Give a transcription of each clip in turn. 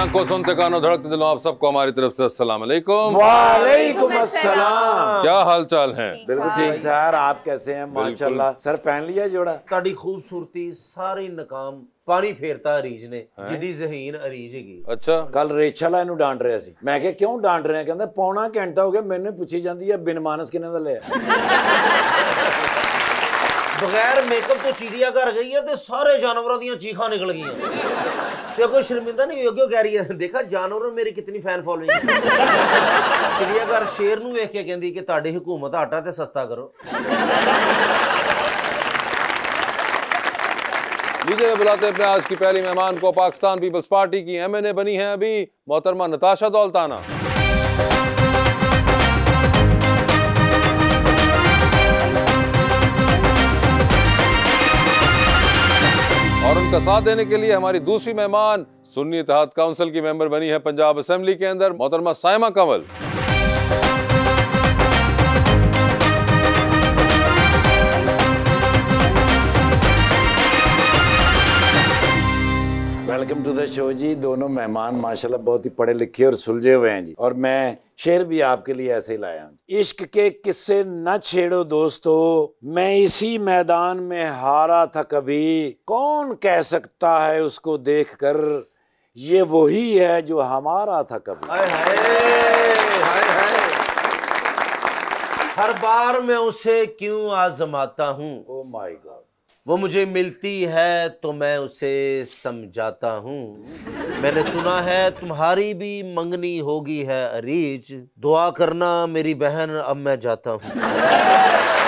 आंखों सुनते कानों धड़कते दिलों आप सबको हमारी तरफ से अस्सलाम वालेकुम वालेकुम अस्सलाम क्या हाल चाल है बिल्कुल ठीक सर आप कैसे हैं माशाल्लाह सर पहन लिया जोड़ा ताड़ी खूबसूरती सारी नकाम पानी ਪਾਣੀ ਫੇਰਤਾ ਅਰੀਜ ਨੇ ਜਿੱਡੀ ਜ਼ਹੀਨ ਅਰੀਜ ਹੈਗੀ ਅੱਛਾ ਕੱਲ ਰੇਛਲ ਇਹਨੂੰ रहा है अच्छा। मैं ਮੈਂ ਕਿਹਾ ਕਿਉਂ ਡਾਂਡ ਰਿਹਾ ਕਹਿੰਦਾ ਪੌਣਾ ਘੰਟਾ ਹੋ ਗਿਆ ਮੈਨੂੰ ਪੁੱਛੀ ਜਾਂਦੀ ਹੈ ਬਿਨਮਾਨਸ ਕਿੰਨੇ ਦਾ लिया बगैर मेकअप तो चिड़िया घर गई है तो सारे जानवरों दीखा निकल गई तो कोई शर्मिंदा नहीं हो कह रही है देखा जानवर मेरी कितनी फैन फॉलोइंग चिड़ियाघर शेर नेख के कहती कि ताकि हुकूमत आटा तो सस्ता करो जिन्हें बुलाते हैं आज की पहली मेहमान को पाकिस्तान पीपल्स पार्टी की एमएनए बनी है अभी मोहतरमा नताशा दौलताना का साथ देने के लिए हमारी दूसरी मेहमान सुन्नी इतिहाद काउंसिल की मेंबर बनी है पंजाब असेंबली के अंदर मोहतरमा Saima Kanwal welcome to the show जी दोनों मेहमान माशाल्लाह बहुत ही पढ़े लिखे और सुलझे हुए हैं जी और मैं शेर भी आपके लिए ऐसे ही लाया हूँ इश्क के किस्से न छेड़ो दोस्तों मैं इसी मैदान में हारा था कभी कौन कह सकता है उसको देख कर ये वही है जो हमारा था कभी हाय हाय हाय हर बार मैं उसे क्यों आजमाता हूँ ओ माय गॉड वो मुझे मिलती है तो मैं उसे समझाता हूँ मैंने सुना है तुम्हारी भी मंगनी होगी है अरीज दुआ करना मेरी बहन अब मैं जाता हूँ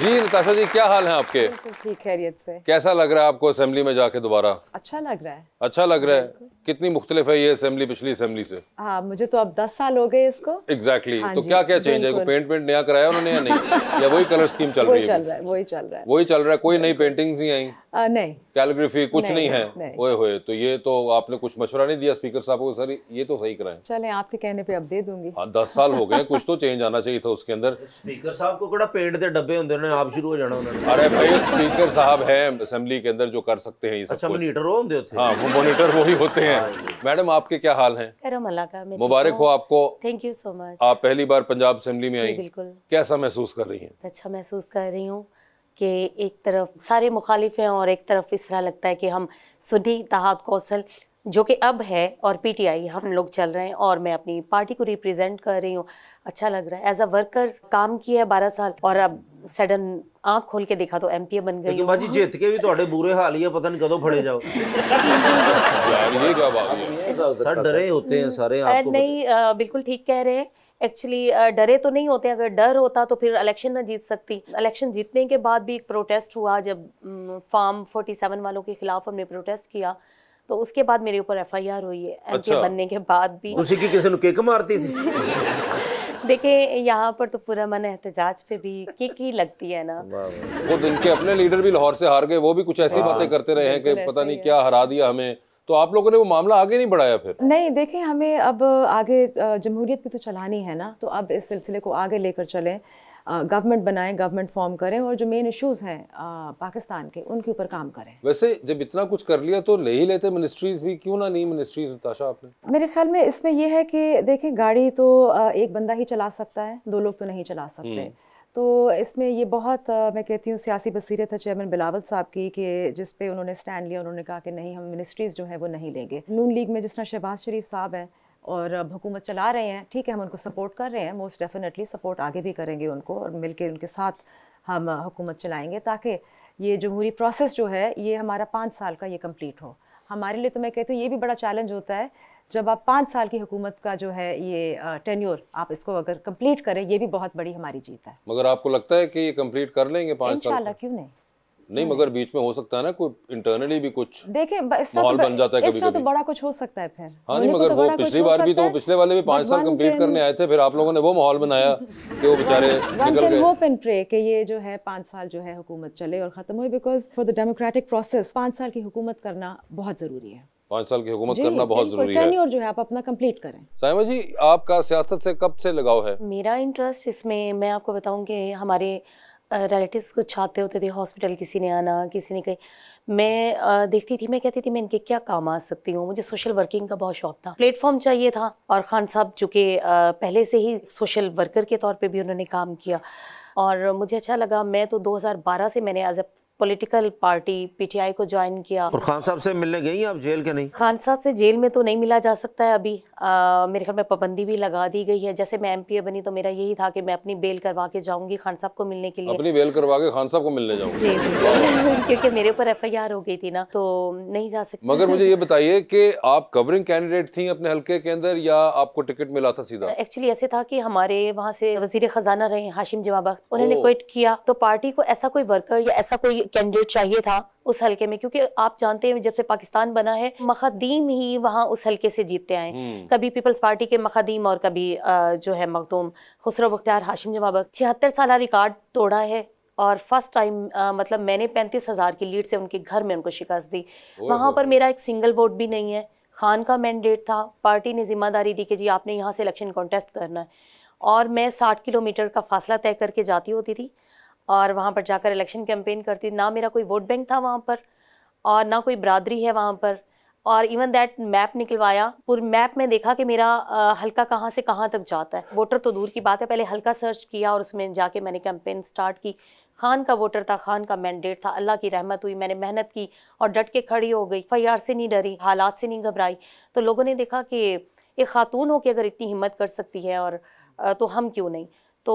जी नताशा जी क्या हाल है आपके ठीक खैरियत से कैसा लग रहा है आपको असेंबली में जाके दोबारा अच्छा लग रहा है अच्छा लग रहा है कितनी मुख्तलिफ है ये असेंबली पिछली असेंबली से हाँ मुझे तो अब दस साल हो गए इसको एग्जैक्टली exactly. हाँ तो क्या क्या चेंज है पेंट पेंट नया कराया उन्होंने या नहीं या वही कलर स्कीम चल रही है वही चल रहा है वही चल रहा है कोई नई पेंटिंग नहीं आई नहीं कैलोग्राफी कुछ नहीं, है ओए होए तो ये तो आपने कुछ मशवरा नहीं दिया स्पीकर साहब को सर ये तो सही कराए चले आपके कहने पे अब दे दूंगी हाँ दस साल हो गए कुछ तो चेंज आना चाहिए था उसके अंदर स्पीकर साहब को ਕਿਹੜਾ ਪੇਂਟ ਦੇ ਨੇ ਆਪ ਸ਼ੁਰੂ ਹੋ ਜਾਣਾ ਉਹਨਾਂ ਨੇ अरे भाई स्पीकर साहब हैं असेंबली के अंदर जो कर सकते हैं ये सब अच्छा मॉनिटर ਮਨੀਟਰ ਉਹ ਹੁੰਦੇ ਉੱਥੇ हाँ वो मॉनिटर वही होते हैं हाँ मैडम आपके क्या हाल हैं करम अल्लाह का मैं मुबारक हो आपको थैंक यू सो मच आप पहली बार पंजाब असेंबली में आई बिल्कुल कैसा महसूस कर रही हैं अच्छा महसूस कर रही हूँ कि एक तरफ सारे मुखालिफ हैं और एक तरफ इस तरह लगता है कि हम सुधी तहात कौशल जो कि अब है और पीटीआई हम लोग चल रहे हैं और मैं अपनी पार्टी को रिप्रेजेंट कर रही हूँ अच्छा लग रहा है एज अ वर्कर काम किया है बारह साल और अब सडन आंख खोल के देखा तो एमपीए बन गई लेकिन बाजी जीत के भी तो ਬੁਰੇ ਹਾਲ ਹੀ ਆ ਪਤਾ ਨਹੀਂ ਕਦੋਂ ਫੜੇ ਜਾਓ ਯਾਰ सर डरे होते हैं सारे आपको नहीं बिल्कुल ठीक कह रहे हैं एक्चुअली डरे तो नहीं होते अगर डर होता तो फिर इलेक्शन ना जीत सकती इलेक्शन जीतने के बाद भी एक प्रोटेस्ट हुआ जब फार्म 47 वालों के खिलाफ हमने प्रोटेस्ट किया तो उसके बाद मेरे ऊपर एफ आई आर हुई है एम अच्छा। बनने के बाद भी उसी की किसी केक मारती थी देखिए यहाँ पर तो पूरा मन एहतजाज पे भी किक ही लगती है ना वो दिन के अपने लीडर भी लाहौर से हार गए वो भी कुछ ऐसी हाँ। बातें करते रहे हैं कि पता नहीं क्या हरा दिया हमें तो आप लोगों ने वो मामला आगे नहीं बढ़ाया फिर नहीं देखें हमें अब आगे जमहूरियत भी तो चलानी है ना तो अब इस सिलसिले को आगे लेकर चलें गवर्नमेंट बनाएं गवर्नमेंट फॉर्म करें और जो मेन इश्यूज हैं पाकिस्तान के उनके ऊपर काम करें वैसे जब इतना कुछ कर लिया तो ले ही लेते मिनिस्ट्रीज भी क्यों ना नहीं मिनिस्ट्रीज नताशा आपने मेरे ख्याल में इसमें यह है कि देखें गाड़ी तो एक बंदा ही चला सकता है दो लोग तो नहीं चला सकते हम्म। तो इसमें ये बहुत मैं कहती हूँ सियासी बसीरत है चेयरमैन बिलावल साहब की कि जिस पे उन्होंने स्टैंड लिया उन्होंने कहा कि नहीं हम मिनिस्ट्रीज़ जो है वो नहीं लेंगे नून लीग में जिस तरह शहबाज शरीफ साहब हैं और अब हुकूमत चला रहे हैं ठीक है हम उनको सपोर्ट कर रहे हैं मोस्ट डेफिनेटली सपोर्ट आगे भी करेंगे उनको और मिल उनके साथ हम हुकूमत चलाएँगे ताकि ये जमहूरी प्रोसेस जो है ये हमारा पाँच साल का ये कम्प्लीट हो हमारे लिए तो मैं कहती हूँ ये भी बड़ा चैलेंज होता है जब आप पाँच साल की हुकूमत का जो है ये टेन्योर आप इसको अगर कंप्लीट करें ये भी बहुत बड़ी हमारी जीत है मगर आपको लगता है कि ये कंप्लीट कर लेंगे पाँच साल क्यों नहीं नहीं हम्म। मगर बीच में हो सकता है ना कोई इंटरनली भी कुछ देखे माहौल तो बन जाता है कभी तो कभी तो बड़ा कुछ हो सकता है फिर हाँ नहीं मगर तो वो पिछली बार भी तो पिछले वाले भी पांच साल कंप्लीट करने आए थे फिर आप लोगों ने वो माहौल बनाया कि वो बेचारे निकल गए होप एंड प्रे कि ये जो है पांच साल जो है हुकूमत चले और ख़त्म हुई because for the democratic process पांच साल की हुकूमत करना बहुत ज़रूरी है पांच साल की हुकूमत करना बहुत जरूरी है और जो है आप अपना कंप्लीट करें साइमा जी आपका सियासत से कब से लगाव है मेरा इंटरेस्ट इसमें मैं आपको बताऊं कि हमारे रिलेटिव्स कुछ छाते होते थे हॉस्पिटल किसी ने आना किसी ने कहीं मैं देखती थी मैं कहती थी मैं इनके क्या काम आ सकती हूँ मुझे सोशल वर्किंग का बहुत शौक था प्लेटफॉर्म चाहिए था और खान साहब चूँकि पहले से ही सोशल वर्कर के तौर पर भी उन्होंने काम किया और मुझे अच्छा लगा मैं तो 2012 से मैंने as a political party PTI को ज्वाइन किया और खान साहब से मिलने गई आप जेल के नहीं खान साहब से जेल में तो नहीं मिला जा सकता है अभी आ, मेरे ख्याल में पाबंदी भी लगा दी गई है जैसे मैं एमपीए बनी तो मेरा यही था कि मैं अपनी बेल करवा के जाऊंगी खान साहब को मिलने के लिए अपनी बेल करवा के खान साहब को मिलने जाऊंगी क्योंकि मेरे ऊपर एफ हो गई थी ना तो नहीं जा सकती मगर मुझे ये बताइए की आप कवरिंग कैंडिडेट थी अपने हल्के के अंदर या आपको टिकट मिला था सीधा एक्चुअली ऐसे था की हमारे वहाँ से वजीर खजाना रहे हाशिम जवाब उन्होंने क्विट किया तो पार्टी को ऐसा कोई वर्कर या ऐसा कोई कैंडिडेट चाहिए था उस हलके में क्योंकि आप जानते हैं जब से पाकिस्तान बना है मखदीम ही वहाँ उस हलके से जीतते आए हम्म। कभी पीपल्स पार्टी के मखदीम और कभी जो है मखदूम खुसरो बख्तियार हाशिम जमाबक छिहत्तर साल रिकॉर्ड तोड़ा है और फर्स्ट टाइम मतलब मैंने पैंतीस हज़ार की लीड से उनके घर में उनको शिकस्त दी वहाँ पर मेरा एक सिंगल वोट भी नहीं है खान का मैंडेट था पार्टी ने जिम्मेदारी दी कि जी आपने यहाँ से इलेक्शन कॉन्टेस्ट करना है और मैं साठ किलोमीटर का फासला तय करके जाती होती थी और वहाँ पर जाकर इलेक्शन कैंपेन करती ना मेरा कोई वोट बैंक था वहाँ पर और ना कोई बरदरी है वहाँ पर और इवन दैट मैप निकलवाया पूरे मैप में देखा कि मेरा आ, हल्का कहाँ से कहाँ तक जाता है वोटर तो दूर की बात है पहले हल्का सर्च किया और उसमें जाके मैंने कैंपेन स्टार्ट की खान का वोटर था खान का मैंडेट था अल्लाह की रहमत हुई मैंने मेहनत की और डट के खड़ी हो गई फैर से नहीं डरी हालात से नहीं घबराई तो लोगों ने देखा कि एक खातून हो कि अगर इतनी हिम्मत कर सकती है और तो हम क्यों नहीं तो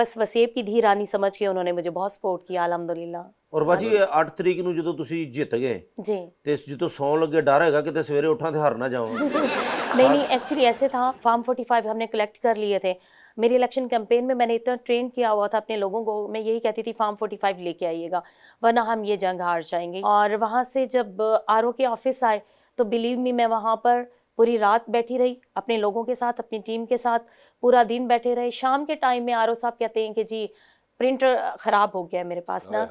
बस ਵਸੇਬ की धी रानी समझ के उन्होंने मुझे बहुत सपोर्ट किया अलहमदुल्ला और ਔਰ अठ तरीक ਤਰੀਕ ਨੂੰ ਜਦੋਂ ਤੁਸੀਂ ਜਿੱਤ ਗਏ ਜੀ ਤੇ ਜਦੋਂ ਸੌਣ ਲੱਗੇ ਡਰ ਹੈਗਾ ਕਿ ਤੇ ਸਵੇਰੇ ਉਠਾਂ ਤੇ ਹਾਰ ਨਾ ਜਾਵਾਂ नहीं नहीं एक्चुअली ऐसे था फार्म 45 हमने कलेक्ट कर लिए थे मेरी इलेक्शन कैंपेन में मैंने इतना ट्रेन किया हुआ था अपने लोगों को मैं यही कहती थी फार्म 45 लेके आइएगा वरना हम ये जंग हार जाएंगे और वहाँ से जब आर के ऑफिस आए तो बिलीव मी मैं वहाँ पर पूरी रात बैठी रही अपने लोगों के साथ अपनी टीम के साथ पूरा दिन बैठे रहे शाम के टाइम में आर साहब कहते हैं कि जी प्रिंटर ख़राब हो गया मेरे पास ना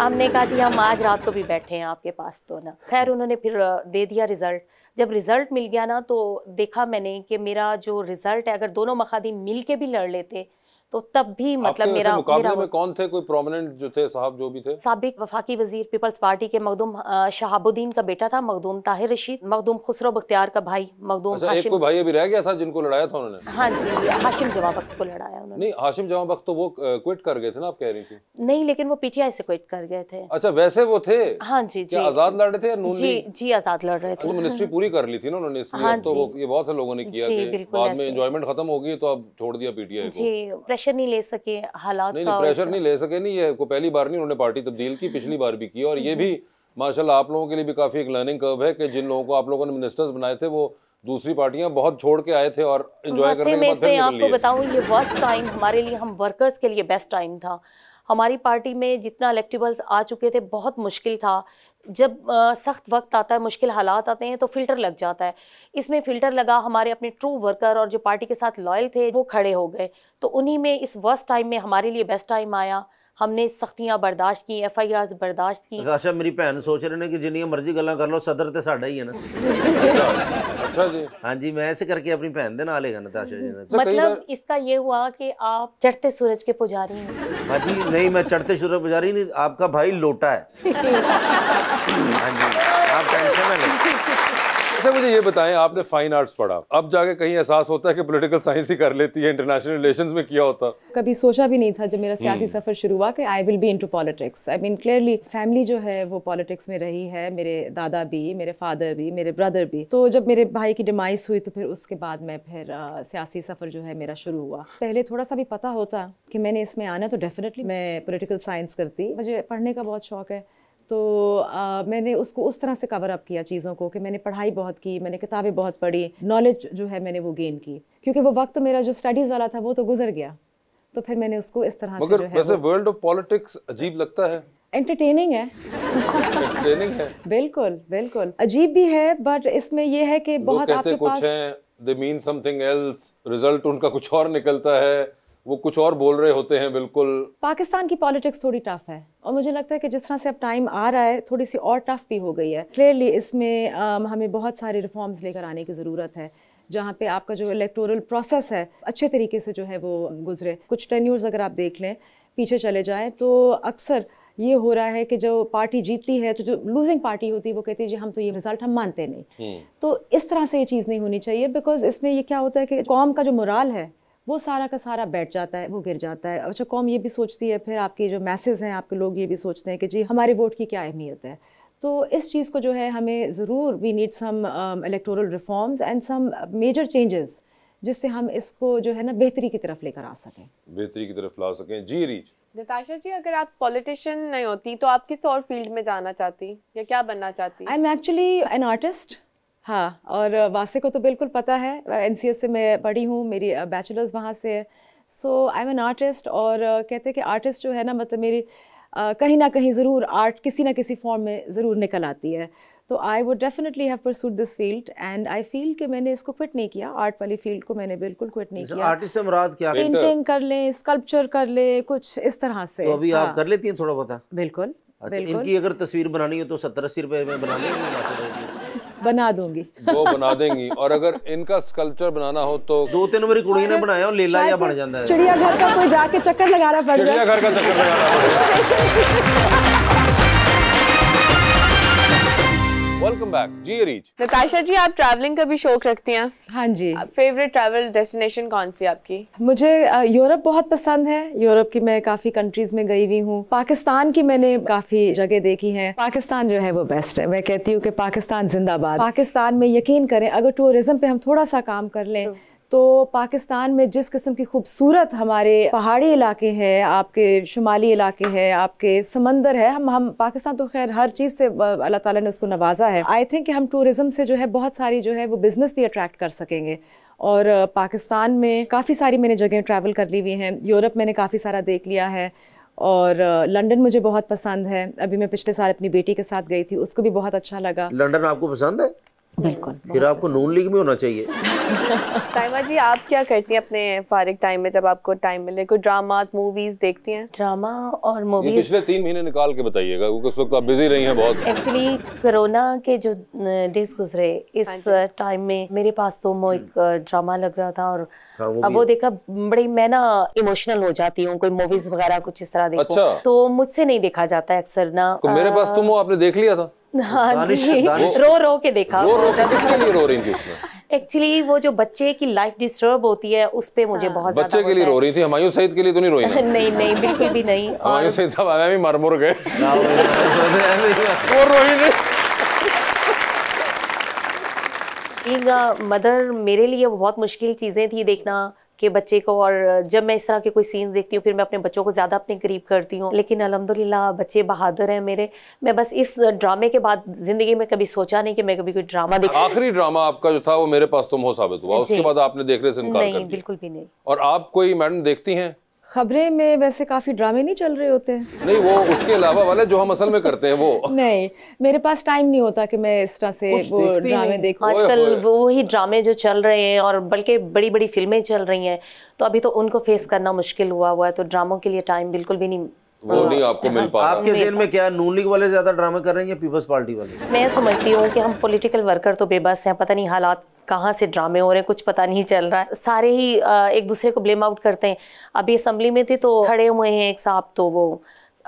हमने कहा जी हम आज रात को भी बैठे हैं आपके पास तो ना खैर उन्होंने फिर दे दिया रिज़ल्ट जब रिज़ल्ट मिल गया ना तो देखा मैंने कि मेरा जो रिज़ल्ट है अगर दोनों मखादी मिल के भी लड़ लेते तो तब भी मतलब मेरा मुकाबले मेरा में कौन थे कोई प्रोमिनेंट जो थे साहब जो भी थे सबक वफाकी वजीर पीपल्स पार्टी के मखदूम शहाबुद्दीन का बेटा था मखदूम ताहिर रशीद मखदूम खुसरो बख्तियार का भाई मखदूम अच्छा, हाशिम भाई अभी रह गया था जिनको लड़ाया था उन्होंने हाँ जी हाशिम जवाब को लड़ाया उन्होंने नहीं हाशिम जवाब तो वो क्विट कर गए थे ना आप कह रही थी नहीं लेकिन वो पीटीआई से क्विट कर गए थे अच्छा वैसे वो थे हाँ जी जी आजाद लड़ रहे थे जी जी आजाद लड़ रहे थे मिनिस्ट्री तो पूरी कर ली थी ना उन्होंने हाँ तो ये बहुत से लोगों ने किया बाद में एंजॉयमेंट खत्म हो गई तो अब छोड़ दिया पीटीआई जी प्रेशर नहीं ले सके हालात नहीं, नहीं प्रेशर नहीं ले सके नहीं ये को पहली बार नहीं उन्होंने पार्टी तब्दील की पिछली बार भी की और ये भी माशाल्लाह आप लोगों के लिए भी काफ़ी एक लर्निंग कर्व है कि जिन लोगों को आप लोगों ने मिनिस्टर्स बनाए थे वो दूसरी पार्टियां बहुत छोड़ के आए थे और एंजॉय करने के बाद फिर निकल लिए आपको बताऊं ये वर्स्ट टाइम हमारे लिए हम वर्कर्स के लिए बेस्ट टाइम था हमारी पार्टी में जितना इलेक्टिबल्स आ चुके थे बहुत मुश्किल था जब सख्त वक्त आता है मुश्किल हालात आते हैं तो फ़िल्टर लग जाता है इसमें फ़िल्टर लगा हमारे अपने ट्रू वर्कर और जो पार्टी के साथ लॉयल थे वो खड़े हो गए तो उन्हीं में इस वर्स्ट टाइम में हमारे लिए बेस्ट टाइम आया हमने सख्तियां बर्दाश्त की एफ आई आर बर्दाश्त की अच्छा मेरी भैन सोच रहे कि जिन्नी मर्जी गल कर लो सदर तो साढ़ा ही है ना अच्छा जी हाँ जी मैं ऐसे करके अपनी भैन के नाल नताशा जी ने तो मतलब इसका ये हुआ कि आप चढ़ते सूरज के पुजारी हैं हाँ जी नहीं मैं चढ़ते सूरज पुजारी नहीं आपका भाई लोटा है हाँ जी आप टेंशन ना लें अच्छा मुझे ये बताएं आपने फाइन आर्ट्स पढ़ा अब जाके कहीं एहसास होता है कि पॉलिटिकल साइंस ही कर लेती है इंटरनेशनल रिलेशंस में किया होता कभी सोचा भी नहीं था जब मेरा सियासी हम्म। सफर शुरू हुआ कि I will be into politics I mean clearly family जो है वो पॉलिटिक्स में रही है मेरे दादा भी मेरे फादर भी मेरे ब्रदर भी तो जब मेरे भाई की डिमाइस हुई तो फिर उसके बाद मैं फिर सियासी सफर जो है मेरा शुरू हुआ पहले थोड़ा सा भी पता होता कि मैंने इसमें आना तो डेफिनेटली मैं पोलिटिकल साइंस करती मुझे पढ़ने का बहुत शौक है तो आ, मैंने उसको उस तरह से कवर अप किया चीज़ों को कि मैंने पढ़ाई बहुत की मैंने किताबें बहुत पढ़ी नॉलेज जो है मैंने वो गेन की क्योंकि वो वक्त मेरा जो स्टडीज़ वाला था वो तो गुजर गया तो फिर मैंने उसको इस तरह मगर से जो वैसे वर्ल्ड ऑफ पॉलिटिक्स अजीब लगता है एंटरटेनिंग है एंटरटेनिंग है बिल्कुल बिल्कुल अजीब भी है बट इसमें ये है कि बहुत आपके पास they mean something else result उनका कुछ और निकलता है वो कुछ और बोल रहे होते हैं बिल्कुल पाकिस्तान की पॉलिटिक्स थोड़ी टफ है और मुझे लगता है कि जिस तरह से अब टाइम आ रहा है थोड़ी सी और टफ भी हो गई है क्लियरली इसमें हमें बहुत सारे रिफॉर्म्स लेकर आने की ज़रूरत है जहाँ पे आपका जो इलेक्टोरल प्रोसेस है अच्छे तरीके से जो है वो गुजरे कुछ टेन्यूर्स अगर आप देख लें पीछे चले जाएँ तो अक्सर ये हो रहा है कि जो पार्टी जीतती है तो जो लूजिंग पार्टी होती है वो कहती है जी हम तो ये रिजल्ट हम मानते नहीं हम्म। तो इस तरह से ये चीज़ नहीं होनी चाहिए बिकॉज इसमें ये क्या होता है कि कौम का जो मुराल है वो सारा का सारा बैठ जाता है वो गिर जाता है अच्छा कौम ये भी सोचती है फिर आपके जो मैसेज हैं आपके लोग ये भी सोचते हैं कि जी हमारे वोट की क्या अहमियत है तो इस चीज़ को जो है हमें ज़रूर we need some electoral reforms and some major changes जिससे हम इसको जो है ना बेहतरी की तरफ लेकर आ सकें बेहतरी की तरफ ला सकें जी रीच नताशा जी अगर आप पॉलिटिशियन नहीं होती तो आप किस और फील्ड में जाना चाहती या क्या बनना चाहती I am actually an artist हाँ और वासे को तो बिल्कुल पता है एन से मैं पढ़ी हूँ मेरी बैचलर्स वहाँ से है so I am an artist और कहते हैं कि आर्टिस्ट जो है ना मतलब मेरी कहीं ना कहीं ज़रूर आर्ट किसी ना किसी फॉर्म में ज़रूर निकल आती है तो I would definitely have pursued this field and I feel कि मैंने इसको क्विट नहीं किया आर्ट वाली फील्ड को मैंने बिल्कुल क्विट नहीं किया आर्टिस्ट से मुराद क्या पेंटिंग कर लें स्कल्पचर कर लें कुछ इस तरह से तो अभी हाँ। आप कर लेती हैं थोड़ा बहुत बिल्कुल अच्छा बिल्कुल। इनकी अगर तस्वीर बनानी हो तो सत्तर अस्सी रुपये में बना लेंगे बना दूंगी वो बना देंगी और अगर इनका स्कल्पचर बनाना हो तो दो तीन बारी कुड़ी ने बनाया और लेला या बन जाता है चिड़ियाघर का कोई जाके चक्कर लगाना पड़ेगा चिड़ियाघर का चक्कर लगाना पड़ेगा नताशा जी आप ट्रैवलिंग का भी शौक रखती हैं हाँ जी फेवरेट ट्रैवल डेस्टिनेशन कौन सी आपकी मुझे यूरोप बहुत पसंद है यूरोप की मैं काफी कंट्रीज में गई हुई हूँ पाकिस्तान की मैंने काफी जगह देखी है पाकिस्तान जो है वो बेस्ट है मैं कहती हूँ कि पाकिस्तान जिंदाबाद पाकिस्तान में यकीन करें अगर टूरिज्म पे हम थोड़ा सा काम कर लें तो पाकिस्तान में जिस किस्म की खूबसूरत हमारे पहाड़ी इलाके हैं आपके शुमाली इलाके हैं आपके समंदर है हम हम पाकिस्तान तो खैर हर चीज़ से अल्लाह ताला ने उसको नवाजा है आई थिंक हम टूरिज़म से जो है बहुत सारी जो है वो बिज़नेस भी अट्रैक्ट कर सकेंगे और पाकिस्तान में काफ़ी सारी मैंने जगह ट्रैवल कर ली हुई हैं यूरोप मैंने काफ़ी सारा देख लिया है और लंदन मुझे बहुत पसंद है अभी मैं पिछले साल अपनी बेटी के साथ गई थी उसको भी बहुत अच्छा लगा लंदन आपको पसंद है बिल्कुल फिर आपको नून लीग में होना चाहिए टाइमा जी आप क्या करती हैं अपने फारिक टाइम में जब आपको टाइम मिले कोई ड्रामास मूवीज देखती हैं ड्रामा और मूवीज पिछले तीन महीने निकाल के बताइएगा क्योंकि उस वक्त आप बिजी रही हैं बहुत एक्चुअली कोरोना के जो डेज गुजरे इस टाइम हाँ में मेरे पास तो मो एक ड्रामा लग रहा था और हाँ, अब वो देखा बड़ी मैं ना इमोशनल हो जाती हूँ कोई मूवीज वगैरह कुछ इस तरह देखो अच्छा। तो मुझसे नहीं देखा जाता है अक्सर ना तो मेरे पास तुम हो आपने देख लिया था रो रो के देखा रो रो किसके लिए रो रही थी उसमें एक्चुअली वो जो बच्चे की लाइफ डिस्टर्ब होती है उस पर मुझे बहुत बच्चे के लिए रो रही थी हमायूं सईद के लिए तो नहीं रोई नहीं नहीं बिल्कुल भी नहीं हमायूं सईद साहब आया भी मर मुर गए वो नहीं मदर मेरे लिए बहुत मुश्किल चीज़ें थी देखना कि बच्चे को और जब मैं इस तरह के कोई सीन्स देखती हूँ फिर मैं अपने बच्चों को ज़्यादा अपने करीब करती हूँ लेकिन अलहमदिल्ला बच्चे बहादुर हैं मेरे मैं बस इस ड्रामे के बाद ज़िंदगी में कभी सोचा नहीं कि मैं कभी कोई ड्रामा देख आखिरी ड्रामा आपका जो था वो मेरे पास तुम हो साबित हुआ उसके बाद आपने देखने से नहीं बिल्कुल भी नहीं और आप कोई मैडम देखती हैं खबरें में वैसे काफी ड्रामे नहीं चल रहे होते हैं नहीं वो उसके अलावा वाले जो हम असल में करते हैं वो नहीं मेरे पास टाइम नहीं होता कि मैं इस तरह से वो ड्रामे देखूं आजकल वो ही ड्रामे जो चल रहे हैं और बल्कि बड़ी बड़ी फिल्में चल रही हैं तो अभी तो उनको फेस करना मुश्किल हुआ हुआ है तो ड्रामों के लिए टाइम बिल्कुल भी नहीं वो हाँ। नहीं आपको मिल पा आपके जेल में क्या नून लीग वाले ज्यादा ड्रामा कर रहे हैं या पीपल्स पार्टी वाले मैं समझती हूँ कि हम पॉलिटिकल वर्कर तो बेबस हैं पता नहीं हालात कहाँ से ड्रामे हो रहे हैं कुछ पता नहीं चल रहा है सारे ही एक दूसरे को ब्लेम आउट करते हैं अभी असम्बली में थे तो खड़े हुए हैं एक साहब तो वो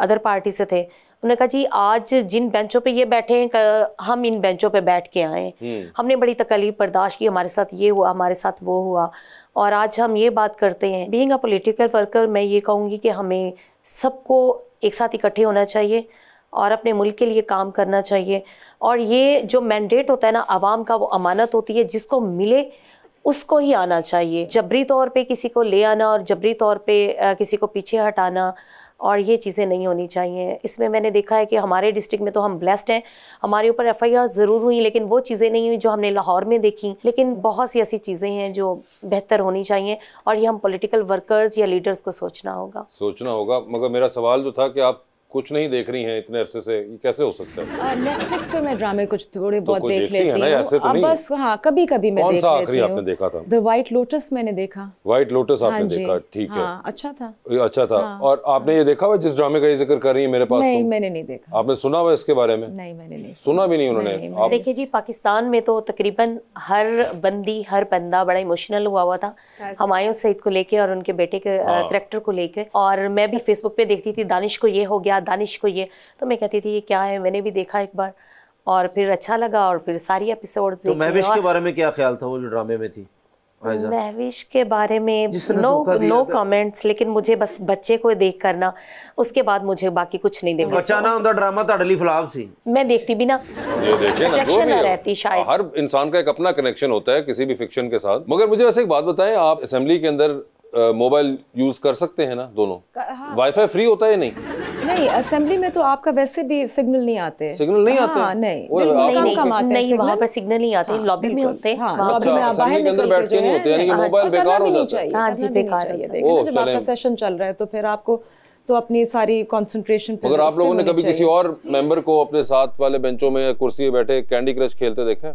अदर पार्टी से थे उन्होंने कहा जी आज जिन बेंचों पे ये बैठे हैं हम इन बेंचों पे बैठ के आए हम्म। हमने बड़ी तकलीफ बर्दाश्त की हमारे साथ ये हुआ हमारे साथ वो हुआ और आज हम ये बात करते हैं बीइंग अ पॉलिटिकल वर्कर मैं ये कहूँगी कि हमें सबको एक साथ इकट्ठे होना चाहिए और अपने मुल्क के लिए काम करना चाहिए और ये जो मैंडेट होता है ना आवाम का वो अमानत होती है जिसको मिले उसको ही आना चाहिए जबरी तौर पे किसी को ले आना और जबरी तौर पे किसी को पीछे हटाना और ये चीज़ें नहीं होनी चाहिए इसमें मैंने देखा है कि हमारे डिस्ट्रिक्ट में तो हम ब्लेस्ड हैं हमारे ऊपर एफ ज़रूर हुई लेकिन वो चीज़ें नहीं हुई जो हमने लाहौर में देखी लेकिन बहुत सी ऐसी चीज़ें हैं जो बेहतर होनी चाहिए और ये हम पोलिटिकल वर्कर्स या लीडर्स को सोचना होगा सोचना होगा मगर मेरा सवाल जो था कि आप कुछ नहीं देख रही हैं इतने अरसे से ये कैसे हो सकता है नेटफ्लिक्स पे मैं ड्रामे कुछ थोड़े तो बहुत तो देख लेती हूं ऐसे तो नहीं बस हां कभी कभी मैं कौन हूं आखिरी आपने देखा था द व्हाइट लोटस मैंने देखा व्हाइट लोटस आपने हाँ देखा ठीक हाँ, है अच्छा था अच्छा था हाँ, और आपने ये देखा हुआ जिस ड्रामे का ये जिक्र कर रही है मेरे पास नहीं मैंने नहीं देखा आपने सुना हुआ इसके बारे में नहीं मैंने नहीं सुना भी नहीं उन्होंने देखिए जी पाकिस्तान में तो तकरीबन हर बंदी हर बंदा बड़ा इमोशनल हुआ हुआ था हमायूं सईद को लेके और उनके बेटे के करेक्टर हाँ। को लेके और मैं भी फेसबुक पे देखती थी दानिश को ये हो गया दानिश को ये तो मैं कहती थी ये क्या है मैंने भी देखा एक बार और फिर अच्छा लगा और फिर सारी एपिसोड तो महविश के बारे में क्या ख्याल था वो जो ड्रामे में थी महविश के बारे में नो नो कमेंट्स लेकिन मुझे बस बच्चे को देख करना उसके बाद मुझे बाकी कुछ नहीं देखा बच्चा ना उनका ड्रामा था अडली ਫਲਾਪ सी मैं देखती भी ना ये देखिए ना जो भी रहती शायद हर इंसान का एक अपना कनेक्शन होता है किसी भी फिक्शन के साथ मगर मुझे वैसे एक बात बताएं आप असेंबली के अंदर मोबाइल यूज कर सकते हैं ना दोनों वाईफाई हाँ। फ्री होता है नहीं नहीं असेंबली में तो आपका वैसे भी सिग्नल नहीं आते सिग्नल नहीं आते हाँ, नहीं नहीं कम आते नहीं वहाँ पर सिग्नल नहीं आते हाँ, लॉबी में होते हैं हाँ, लॉबी अच्छा, में आप बाहर बैठ के नहीं होते यानी कि मोबाइल हाँ, तो हाँ बेकार हो जाता है हां जी बेकार है जब आपका सेशन चल रहा है तो फिर आपको तो अपनी सारी कंसंट्रेशन अगर आप लोगों ने कभी किसी और मेंबर को अपने साथ वाले बेंचों में या कुर्सी पे बैठे कैंडी क्रश खेलते देखा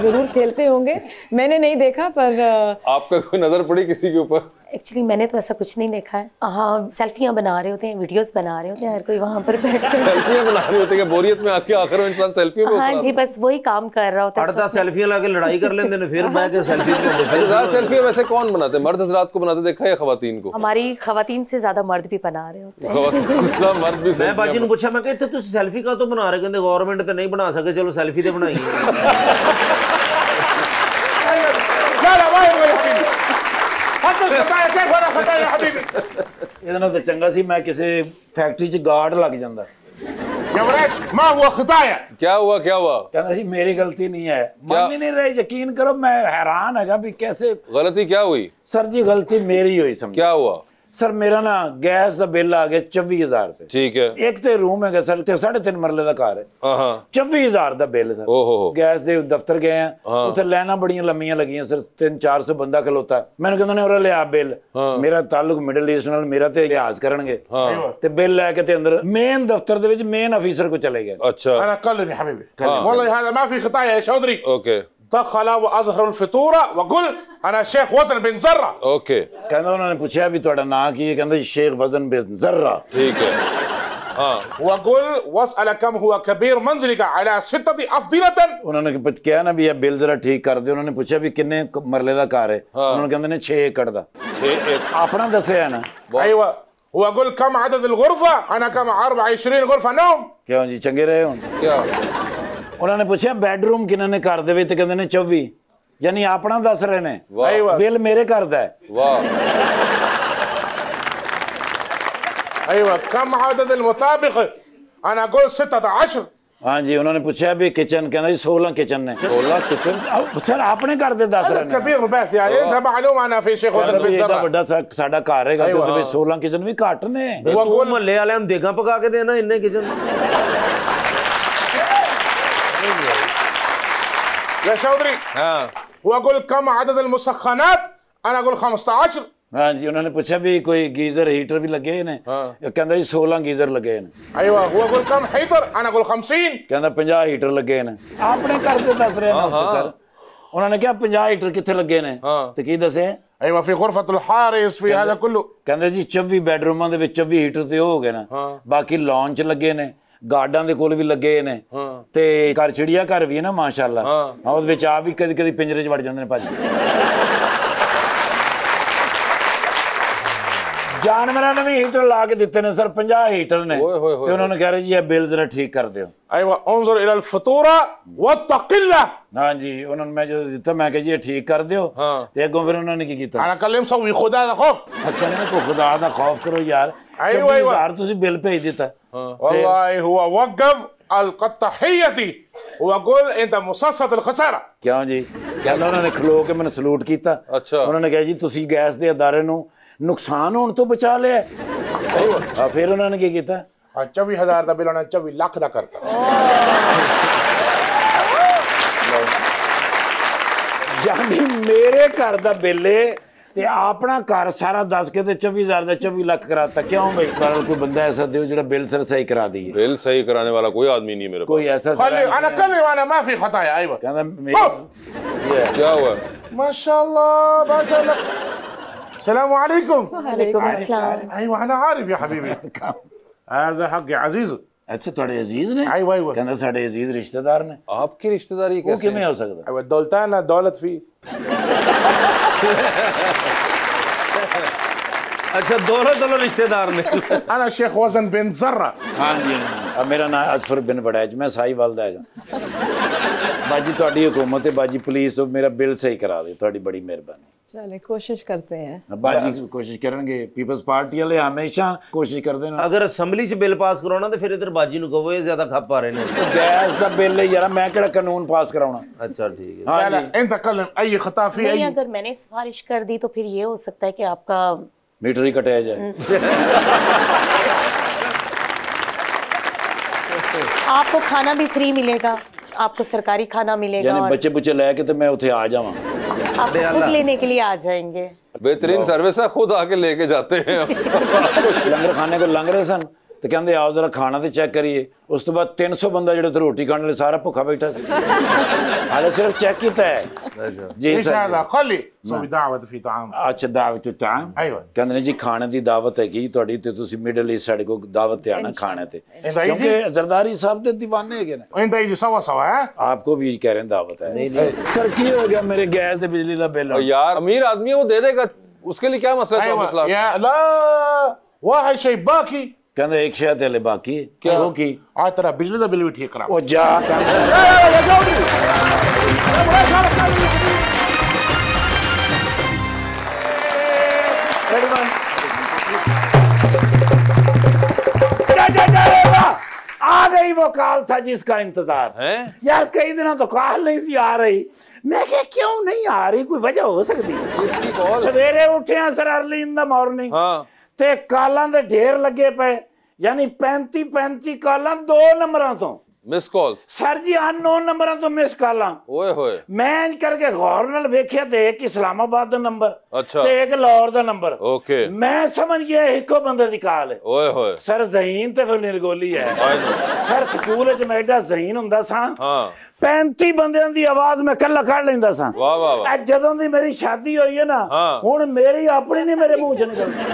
जरूर खेलते होंगे मैंने नहीं देखा पर आपका कोई नजर पड़ी किसी के ऊपर एक्चुअली मैंने तो ऐसा कुछ नहीं देखा है हाँ सेल्फियाँ बना रहे होते हैं वीडियोस बना रहे होते हैं हर कोई वहाँ पर बैठ कर हैं हाँ जी बस वही काम कर रहा होता है लड़ाई कर लेते अच्छा, वैसे कौन बनाते मर्द हजरात को बनाते देखा खातन को हमारी खातन से ज्यादा मर्द भी बना रहे होते हैं मर्द भी मैं बाजी ने पूछा मैं कहते सेल्फी का तो बना रहे कहते गवर्नमेंट तो नहीं बना सके चलो सेल्फी तो बनाइए ਇਹਦੇ ਨਾਲ ਤਾਂ ਚੰਗਾ ਸੀ ਮੈਂ ਕਿਸੇ ਫੈਕਟਰੀ 'ਚ ਗਾਰਡ ਲੱਗ ਜਾਂਦਾ यमराज मां हुआ खताया क्या हुआ क्या हुआ कहना जी मेरी गलती नहीं है मान ही नहीं रहे यकीन करो मैं हैरान है भी कैसे गलती क्या हुई सर जी गलती मेरी हुई समझ क्या हुआ ਸਰ ਮੇਰਾ ਨਾ ਗੈਸ ਦਾ ਬਿੱਲ ਆ ਗਿਆ 24000 ਰੁਪਏ ਠੀਕ ਹੈ ਇੱਕ ਤੇ ਰੂਮ ਹੈਗਾ ਸਰ ਤੇ 3.5 ਮਰਲੇ ਦਾ ਘਰ ਹੈ ਹਾਂ 24000 ਦਾ ਬਿੱਲ ਸਰ ਓਹੋ ਗੈਸ ਦੇ ਦਫ਼ਤਰ ਗਏ ਆ ਉੱਥੇ ਲਾਈਨਾਂ ਬੜੀਆਂ ਲੰਮੀਆਂ ਲੱਗੀਆਂ ਸਰ 3-400 ਬੰਦਾ ਖਲੋਤਾ ਮੈਨੂੰ ਕਹਿੰਦੇ ਨੇ ਉਹ ਲਿਆ ਬਿੱਲ ਮੇਰਾ ਤਾਲੁਕ ਮਿਡਲ ਈਸਟ ਨਾਲ ਮੇਰਾ ਤੇ ਇਤਿਹਾਸ ਕਰਨਗੇ ਤੇ ਬਿੱਲ ਲੈ ਕੇ ਤੇ ਅੰਦਰ ਮੇਨ ਦਫ਼ਤਰ ਦੇ ਵਿੱਚ ਮੇਨ ਅਫੀਸਰ ਕੋ ਚਲੇ ਗਏ ਅੱਛਾ انا اقل من حبيبي والله ਇਹ ما ਮਾ ਫੀ ਖਤਾਇਆ ਚੌਧਰੀ ਓਕੇ دخل واظهر الفطوره وقل انا شيخ وزن بن ذره اوكي كان انا بوچھا بھی تہاڈا نام کی کہندا شیخ وزن بن ذره ٹھیک ہے وقل واسال كم هو كبير منزلك على سته افضله انہوں نے پتہ کیا نا بھی بل ذرا ٹھیک کر دے انہوں نے پوچھا بھی کنے مرلے دا کار ہے انہوں نے کہندے نے 6 ایکڑ دا اپنا دسیا نا ایوہ أيوة. وقل كم عدد الغرفه انا كم 24 غرفه نوم کیوں جی چنگے رہے ہوں کیا ਉਹਨਾਂ ਨੇ ਪੁੱਛਿਆ ਬੈੱਡਰੂਮ ਕਿਨਾਂ ਨੇ ਘਰ ਦੇ ਤੇ ਕਹਿੰਦੇ ਨੇ 24 ਯਾਨੀ ਆਪਣਾ ਦੱਸ ਰਹੇ ਨੇ ਬਿੱਲ ਮੇਰੇ ਘਰ ਹੈ ਵਾਹ ايوه كم عدد المطابخ انا اقول 16 हाँ जी उन्होंने पूछा भी किचन कहना जी सोलह किचन ने सोलह किचन सर आपने कर दे दस कबीर बस यार ये सब मालूम आना फिर शेख होटल में इतना बड़ा सा साडा घर है तो 16 किचन भी घट ने वो मोहल्ले वाले देगा पका के देना इन्ने किचन يا شاودري हाँ واقول كم عدد المسخنات انا اقول 15 हाँ जी उन्होंने पूछा भी कोई गीजर हीटर भी लगे ने हाँ। जी सोलह गीजर लगे ने हीटर लगे ने आपने करके दस रहे हैं सर उन्होंने कहा 50 हीटर कितने लगे ने तो की दसे ايوه जी 24 बेडरूम दे हीटर तो हो गए ना बाकी लॉन्च लगे ने ਗਾਰਡਾਂ ਦੇ ਕੋਲ ਵੀ ਲੱਗੇ ਨੇ ਤੇ ਘਰ ਚਿੜੀਆ ਘਰ ਵੀ ਹੈ ਨਾ ਮਾਸ਼ਾਅੱਲਾ ਹਾਂ ਉਹਦੇ ਵਿੱਚ ਆ ਵੀ ਕਦੀ ਕਦੀ ਪਿੰਜਰੇ 'ਚ ਵੜ ਜਾਂਦੇ ਨੇ ਭਾਜੀ ਜਾਨਵਰਾਂ ਨੂੰ ਵੀ ਹੀਟਰ ਲਾ ਕੇ ਦਿੱਤੇ ਨੇ ਸਰ 50 ਹੀਟਰ ਨੇ ਤੇ ਉਹਨਾਂ ਨੂੰ ਕਹਿ ਰਹੇ ਜੀ ਇਹ ਬਿੱਲ ਜ਼ਰਾ ਠੀਕ ਕਰ ਦਿਓ ايوه انظر الى الفطوره والتقله ਹਾਂਜੀ ਉਹਨਾਂ ਨੂੰ ਮੈਂ ਜਦੋਂ ਦਿੱਤਾ ਮੈਂ ਕਿਹਾ ਜੀ ਇਹ ਠੀਕ ਕਰ ਦਿਓ ਤੇ ਅੱਗੋਂ ਫਿਰ ਉਹਨਾਂ ਨੇ ਕੀ ਕੀਤਾ انا كلم سوي خدا ਦਾ ਖੌਫ ਕਹਿੰਦੇ ਨੇ ਕੋ ਖੁਦਾ ਦਾ ਖੌਫ ਕਰੋ ਯਾਰ ايوه ايوه ਤੁਸੀਂ ਬਿੱਲ ਭੇਜ ਦਿੱਤਾ ਹਾਂ والله هو وقف القطحيتي وقول انت مسلسل الخساره ਕਿਉਂ ਜੀ ਗੱਲ ਉਹਨਾਂ ਨੇ ਖਲੋ ਕੇ ਮੈਨੂੰ ਸਲੂਟ ਕੀਤਾ ਉਹਨਾਂ ਨੇ ਕਿਹਾ ਜੀ ਤੁਸੀਂ ਗੈਸ ਦੇ ادارے ਨੂੰ ਨੁਕਸਾਨ ਹੋਣ ਤੋਂ ਬਚਾ ਲਿਆ ਆ ਫਿਰ ਉਹਨਾਂ ਨੇ ਕੀ ਕੀਤਾ ਆ 24000 ਦਾ ਬਿੱਲ ਉਹਨਾਂ 24 ਲੱਖ ਦਾ ਕਰਤਾ ਯਾਨੀ ਮੇਰੇ ਘਰ ਦਾ ਬਿੱਲੇ अपना घर सारा दस के चौबी हजार चौबी लख कराता क्यों बेकार कोई बंद ऐसा दे जो बिल सर सही करा दी बिल सही कराने वाला कोई आदमी नहीं मेरे कोई ऐसा माफी आपकी रिश्तेदारी दौलत फी अच्छा दोनों दोनों रिश्तेदार में अना शेख वजन बिन जर्रा हाँ जी अब मेरा नाम अजफर बिन बड़ैच मैं साई वाल ਦਾ ਹੈਗਾ ਬਾਜੀ ਤੁਹਾਡੀ ਹਕੂਮਤ ਹੈ ਬਾਜੀ ਪੁਲਿਸ ਮੇਰਾ ਬਿੱਲ ਸਹੀ ਕਰਾ ਦੇ ਤੁਹਾਡੀ बड़ी मेहरबानी चले कोशिश करते हैं हाँ, बाजी हाँ, कोशिश करेंगे पीपल्स पार्टी वाले हमेशा कोशिश करते हैं अगर असेंबली च बिल पास कराना तो फिर इधर बाजी नु कहो ये ज्यादा खप पा रहे हैं गैस का बिल यार मैं केड़ा कानून पास कराना अच्छा ठीक है हां जी इंतकलम अई खताफी अगर मैंने सिफारिश कर दी तो फिर ये हो सकता है कि आपका मीटर ही कटाया जाए हम्म। आपको खाना भी फ्री मिलेगा आपको सरकारी खाना मिलेगा यानी और... बच्चे बुच्चे लेके तो मैं उठे आ जावा आप खुद लेने के लिए आ जाएंगे बेहतरीन सर्विस है खुद आके लेके जाते हैं लंगर खाने को लंगरे सन तो कहते आओ जरा खाना तो चैक करिए उस तो बाद तीन सौ बंदा जो रोटी खाने ले सारा भुखा बैठा हाले सिर्फ चेक किया है उसके लिए क्या मसला ਕਹਿੰਦਾ ਇੱਕ ਸ਼ਾਇਦ ਹਲੇ ਬਾਕੀ ਕਿਉਂ ਕੀ ਆ ਤੇਰਾ ਬਿਜਲੀ ਦਾ ਬਿੱਲ ਵੀ ਠੀਕ ਕਰਾ ਉਹ ਜਾ आ गई वो काल था जिसका इंतजार है यार कई दिनों तो काल नहीं सी आ रही मैं क्या क्यों नहीं आ रही कोई वजह हो सकती है सवेरे उठे हैं sir early in the morning हाँ। ਤੇ ਕਾਲਾਂ ਦੇ ਢੇਰ ਲੱਗੇ ਪਏ ਯਾਨੀ 35 35 ਕਾਲਾਂ ਦੋ ਨੰਬਰਾਂ ਤੋਂ miss call sir ji unknown ਨੰਬਰਾਂ ਤੋਂ ਮਿਸ ਕਾਲਾਂ ਓਏ ਹੋਏ ਮੈਂ ਕਰਕੇ ਗੌਰ ਨਾਲ ਵੇਖਿਆ ਤੇ ਇੱਕ ਇਸਲਾਮਾਬਾਦ ਦਾ ਨੰਬਰ ਅੱਛਾ ਤੇ ਇੱਕ ਲਾਹੌਰ ਦਾ ਨੰਬਰ ਓਕੇ ਮੈਂ ਸਮਝ ਗਿਆ ਇੱਕੋ ਬੰਦੇ ਦੀ ਕਾਲ ਹੈ ਓਏ ਹੋਏ ਸਰ ਜ਼ਹੀਨ ਤੇ ਫਿਰ ਨਿਰਗੋਲੀ ਹੈ ਸਰ ਸਕੂਲ ਵਿੱਚ ਮੈਂ ਐਡਾ ਜ਼ਹੀਨ ਹੁੰਦਾ ਸਾਂ 35 ਬੰਦਿਆਂ ਦੀ ਆਵਾਜ਼ ਮੈਂ ਕੱਲਾ ਕੱਢ ਲੈਂਦਾ ਸਾਂ ਵਾਹ ਵਾਹ ਅੱਜ ਜਦੋਂ ਦੀ ਮੇਰੀ ਸ਼ਾਦੀ ਹੋਈ ਹੈ ਨਾ ਹੁਣ ਮੇਰੀ ਆਪਣੀ ਨਹੀਂ ਮੇਰੇ ਮੂੰਹ ਚ ਨਿਕਲਦੀ